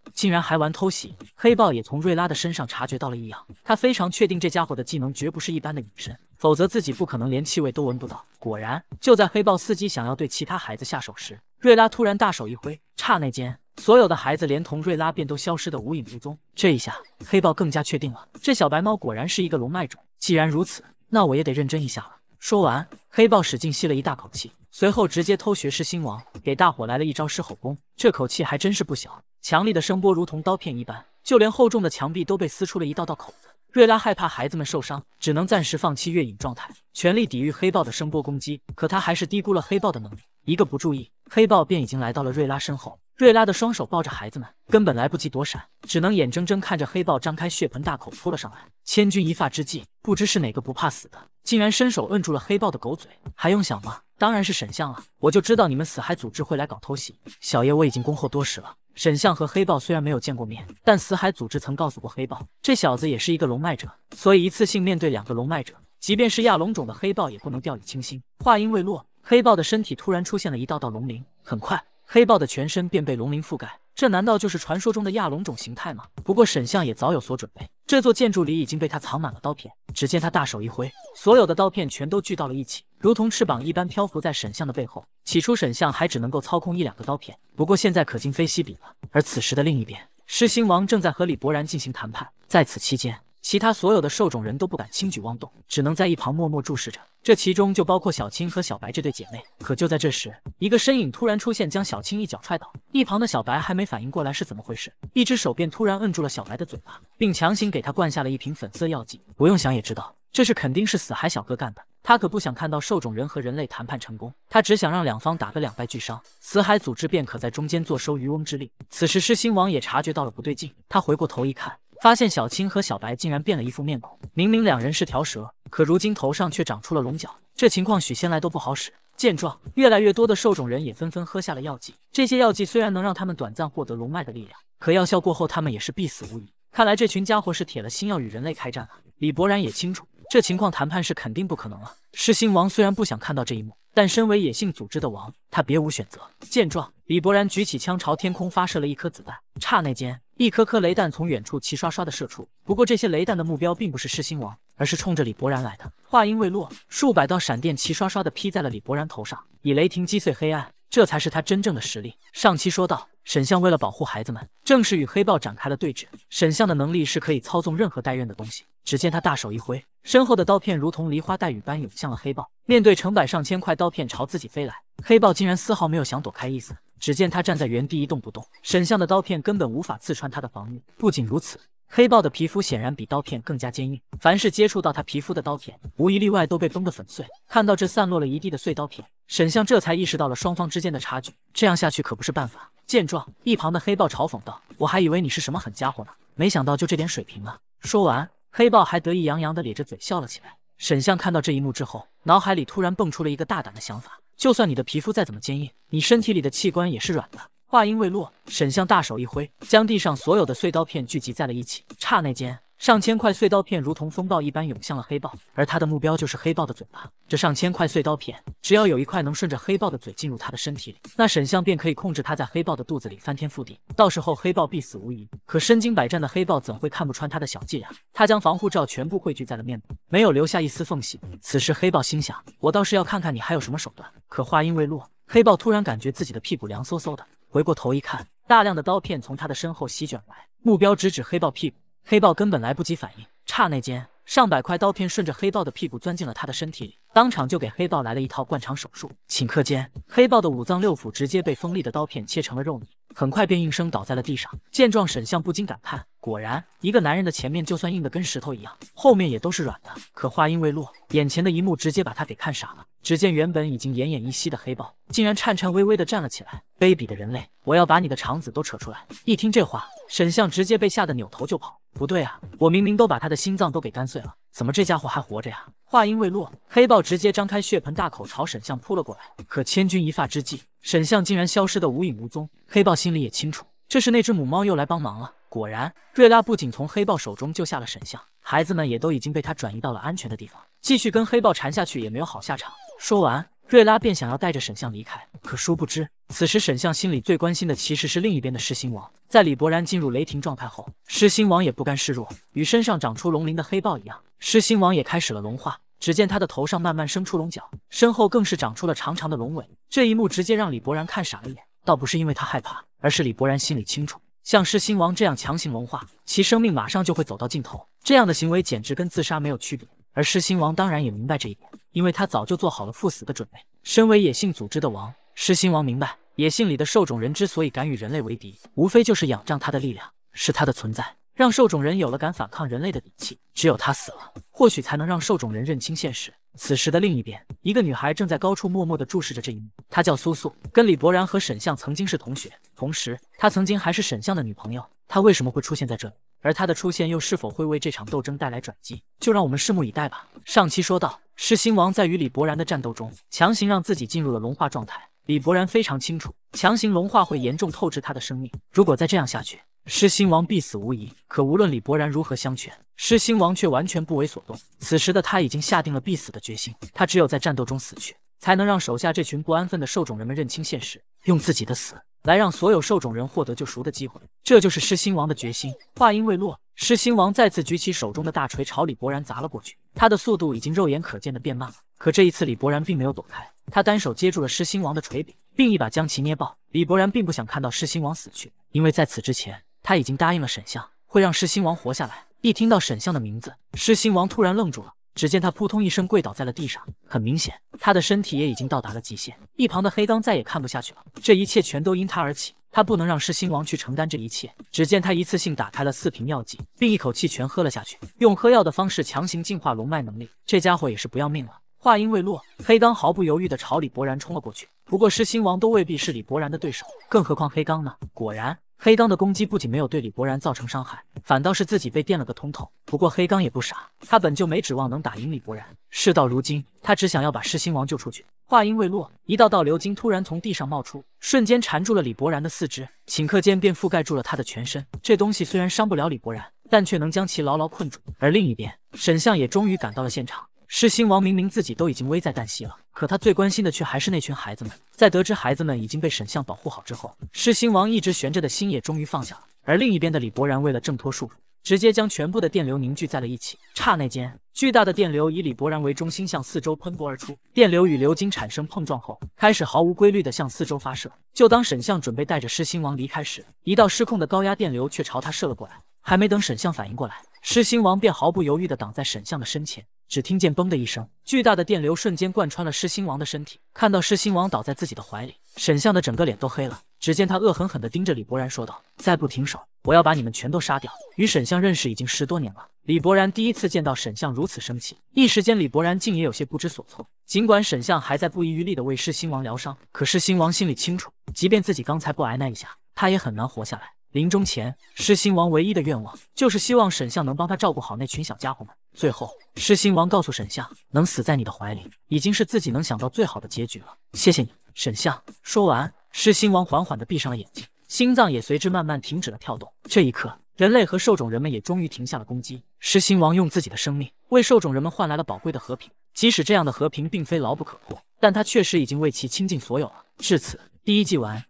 竟然还玩偷袭。黑豹也从瑞拉的身上察觉到了异样，他非常确定这家伙的技能绝不是一般的隐身，否则自己不可能连气味都闻不到。果然，就在黑豹伺机想要对其他孩子下手时，瑞拉突然大手一挥，刹那间。所有的孩子连同瑞拉便都消失得无影无踪。这一下，黑豹更加确定了，这小白猫果然是一个龙脉种。既然如此，那我也得认真一下了。说完，黑豹使劲吸了一大口气，随后直接偷学狮心王，给大伙来了一招狮吼功。这口气还真是不小，强力的声波如同刀片一般，就连厚重的墙壁都被撕出了一道道口子。瑞拉害怕孩子们受伤，只能暂时放弃月影状态，全力抵御黑豹的声波攻击。可他还是低估了黑豹的能力，一个不注意，黑豹便已经来到了瑞拉身后。瑞拉的双手抱着孩子们，根本来不及躲闪，只能眼睁睁看着黑豹张开血盆大口扑了上来。千钧一发之际，不知是哪个不怕死的，竟然伸手摁住了黑豹的狗嘴。还用想吗？当然是沈像了！我就知道你们死海组织会来搞偷袭，小爷我已经恭候多时了。沈相和黑豹虽然没有见过面，但死海组织曾告诉过黑豹，这小子也是一个龙脉者，所以一次性面对两个龙脉者，即便是亚龙种的黑豹也不能掉以轻心。话音未落，黑豹的身体突然出现了一道道龙鳞，很快，黑豹的全身便被龙鳞覆盖。这难道就是传说中的亚龙种形态吗？不过沈相也早有所准备。这座建筑里已经被他藏满了刀片。只见他大手一挥，所有的刀片全都聚到了一起，如同翅膀一般漂浮在沈相的背后。起初沈相还只能够操控一两个刀片，不过现在可今非昔比了。而此时的另一边，狮心王正在和李博然进行谈判。在此期间，其他所有的兽种人都不敢轻举妄动，只能在一旁默默注视着。这其中就包括小青和小白这对姐妹。可就在这时，一个身影突然出现，将小青一脚踹倒。一旁的小白还没反应过来是怎么回事，一只手便突然摁住了小白的嘴巴，并强行给他灌下了一瓶粉色药剂。不用想也知道，这是肯定是死海小哥干的。他可不想看到兽种人和人类谈判成功，他只想让两方打个两败俱伤，死海组织便可在中间坐收渔翁之利。此时，狮心王也察觉到了不对劲，他回过头一看。发现小青和小白竟然变了一副面孔，明明两人是条蛇，可如今头上却长出了龙角，这情况许仙来都不好使。见状，越来越多的兽种人也纷纷喝下了药剂。这些药剂虽然能让他们短暂获得龙脉的力量，可药效过后，他们也是必死无疑。看来这群家伙是铁了心要与人类开战了。李博然也清楚。这情况谈判是肯定不可能了。狮心王虽然不想看到这一幕，但身为野性组织的王，他别无选择。见状，李博然举起枪朝天空发射了一颗子弹，刹那间，一颗颗雷弹从远处齐刷刷的射出。不过这些雷弹的目标并不是狮心王，而是冲着李博然来的。话音未落，数百道闪电齐刷刷的劈在了李博然头上，以雷霆击碎黑暗，这才是他真正的实力。上期说到，沈相为了保护孩子们，正式与黑豹展开了对峙。沈相的能力是可以操纵任何带刃的东西，只见他大手一挥。身后的刀片如同梨花带雨般涌向了黑豹。面对成百上千块刀片朝自己飞来，黑豹竟然丝毫没有想躲开意思。只见他站在原地一动不动，沈向的刀片根本无法刺穿他的防御。不仅如此，黑豹的皮肤显然比刀片更加坚硬，凡是接触到他皮肤的刀片，无一例外都被崩得粉碎。看到这散落了一地的碎刀片，沈向这才意识到了双方之间的差距。这样下去可不是办法。见状，一旁的黑豹嘲讽道：“我还以为你是什么狠家伙呢，没想到就这点水平啊！”说完。黑豹还得意洋洋地咧着嘴笑了起来。沈相看到这一幕之后，脑海里突然蹦出了一个大胆的想法：就算你的皮肤再怎么坚硬，你身体里的器官也是软的。话音未落，沈相大手一挥，将地上所有的碎刀片聚集在了一起，刹那间。上千块碎刀片如同风暴一般涌向了黑豹，而他的目标就是黑豹的嘴巴。这上千块碎刀片，只要有一块能顺着黑豹的嘴进入他的身体里，那沈相便可以控制他在黑豹的肚子里翻天覆地，到时候黑豹必死无疑。可身经百战的黑豹怎会看不穿他的小伎俩？他将防护罩全部汇聚在了面部，没有留下一丝缝隙。此时黑豹心想：我倒是要看看你还有什么手段。可话音未落，黑豹突然感觉自己的屁股凉飕飕的，回过头一看，大量的刀片从他的身后席卷来，目标直指黑豹屁股。黑豹根本来不及反应，刹那间，上百块刀片顺着黑豹的屁股钻进了他的身体里，当场就给黑豹来了一套灌肠手术。顷刻间，黑豹的五脏六腑直接被锋利的刀片切成了肉泥，很快便应声倒在了地上。见状，沈相不禁感叹：果然，一个男人的前面就算硬的跟石头一样，后面也都是软的。可话音未落，眼前的一幕直接把他给看傻了。只见原本已经奄奄一息的黑豹，竟然颤颤巍巍的站了起来。卑鄙的人类，我要把你的肠子都扯出来！一听这话，沈相直接被吓得扭头就跑。不对啊，我明明都把他的心脏都给干碎了，怎么这家伙还活着呀？话音未落，黑豹直接张开血盆大口朝沈相扑了过来。可千钧一发之际，沈相竟然消失的无影无踪。黑豹心里也清楚，这是那只母猫又来帮忙了。果然，瑞拉不仅从黑豹手中救下了沈相，孩子们也都已经被他转移到了安全的地方。继续跟黑豹缠下去也没有好下场。说完，瑞拉便想要带着沈相离开，可殊不知，此时沈相心里最关心的其实是另一边的狮心王。在李博然进入雷霆状态后，狮心王也不甘示弱，与身上长出龙鳞的黑豹一样，狮心王也开始了龙化。只见他的头上慢慢生出龙角，身后更是长出了长长的龙尾。这一幕直接让李博然看傻了眼，倒不是因为他害怕，而是李博然心里清楚，像狮心王这样强行龙化，其生命马上就会走到尽头，这样的行为简直跟自杀没有区别。而狮心王当然也明白这一点，因为他早就做好了赴死的准备。身为野性组织的王，狮心王明白，野性里的兽种人之所以敢与人类为敌，无非就是仰仗他的力量，是他的存在让兽种人有了敢反抗人类的底气。只有他死了，或许才能让兽种人认清现实。此时的另一边，一个女孩正在高处默默的注视着这一幕。她叫苏素，跟李博然和沈相曾经是同学，同时她曾经还是沈相的女朋友。她为什么会出现在这里？而他的出现又是否会为这场斗争带来转机？就让我们拭目以待吧。上期说到，狮心王在与李博然的战斗中，强行让自己进入了融化状态。李博然非常清楚，强行融化会严重透支他的生命。如果再这样下去，狮心王必死无疑。可无论李博然如何相劝，狮心王却完全不为所动。此时的他已经下定了必死的决心，他只有在战斗中死去，才能让手下这群不安分的兽种人们认清现实，用自己的死。来让所有兽种人获得救赎的机会，这就是狮心王的决心。话音未落，狮心王再次举起手中的大锤，朝李博然砸了过去。他的速度已经肉眼可见的变慢了，可这一次李博然并没有躲开，他单手接住了狮心王的锤柄，并一把将其捏爆。李博然并不想看到狮心王死去，因为在此之前他已经答应了沈相，会让狮心王活下来。一听到沈相的名字，狮心王突然愣住了。只见他扑通一声跪倒在了地上，很明显，他的身体也已经到达了极限。一旁的黑刚再也看不下去了，这一切全都因他而起，他不能让狮心王去承担这一切。只见他一次性打开了四瓶药剂，并一口气全喝了下去，用喝药的方式强行进化龙脉能力。这家伙也是不要命了。话音未落，黑刚毫不犹豫地朝李博然冲了过去。不过狮心王都未必是李博然的对手，更何况黑刚呢？果然。黑钢的攻击不仅没有对李博然造成伤害，反倒是自己被电了个通透。不过黑钢也不傻，他本就没指望能打赢李博然，事到如今，他只想要把噬心王救出去。话音未落，一道道流金突然从地上冒出，瞬间缠住了李博然的四肢，顷刻间便覆盖住了他的全身。这东西虽然伤不了李博然，但却能将其牢牢困住。而另一边，沈相也终于赶到了现场。噬心王明明自己都已经危在旦夕了，可他最关心的却还是那群孩子们。在得知孩子们已经被沈相保护好之后，噬心王一直悬着的心也终于放下了。而另一边的李博然为了挣脱束缚，直接将全部的电流凝聚在了一起。刹那间，巨大的电流以李博然为中心向四周喷薄而出，电流与流金产生碰撞后，开始毫无规律的向四周发射。就当沈相准备带着噬心王离开时，一道失控的高压电流却朝他射了过来。还没等沈相反应过来，狮心王便毫不犹豫地挡在沈相的身前。只听见“嘣”的一声，巨大的电流瞬间贯穿了狮心王的身体。看到狮心王倒在自己的怀里，沈相的整个脸都黑了。只见他恶狠狠地盯着李博然说道：“再不停手，我要把你们全都杀掉。”与沈相认识已经十多年了，李博然第一次见到沈相如此生气，一时间李博然竟也有些不知所措。尽管沈相还在不遗余力地为狮心王疗伤，可狮心王心里清楚，即便自己刚才不挨那一下，他也很难活下来。临终前，狮心王唯一的愿望就是希望沈相能帮他照顾好那群小家伙们。最后，狮心王告诉沈相：“能死在你的怀里，已经是自己能想到最好的结局了。”谢谢你，沈相。说完，狮心王缓缓地闭上了眼睛，心脏也随之慢慢停止了跳动。这一刻，人类和兽种人们也终于停下了攻击。狮心王用自己的生命为兽种人们换来了宝贵的和平。即使这样的和平并非牢不可破，但他确实已经为其倾尽所有了。至此，第一季完。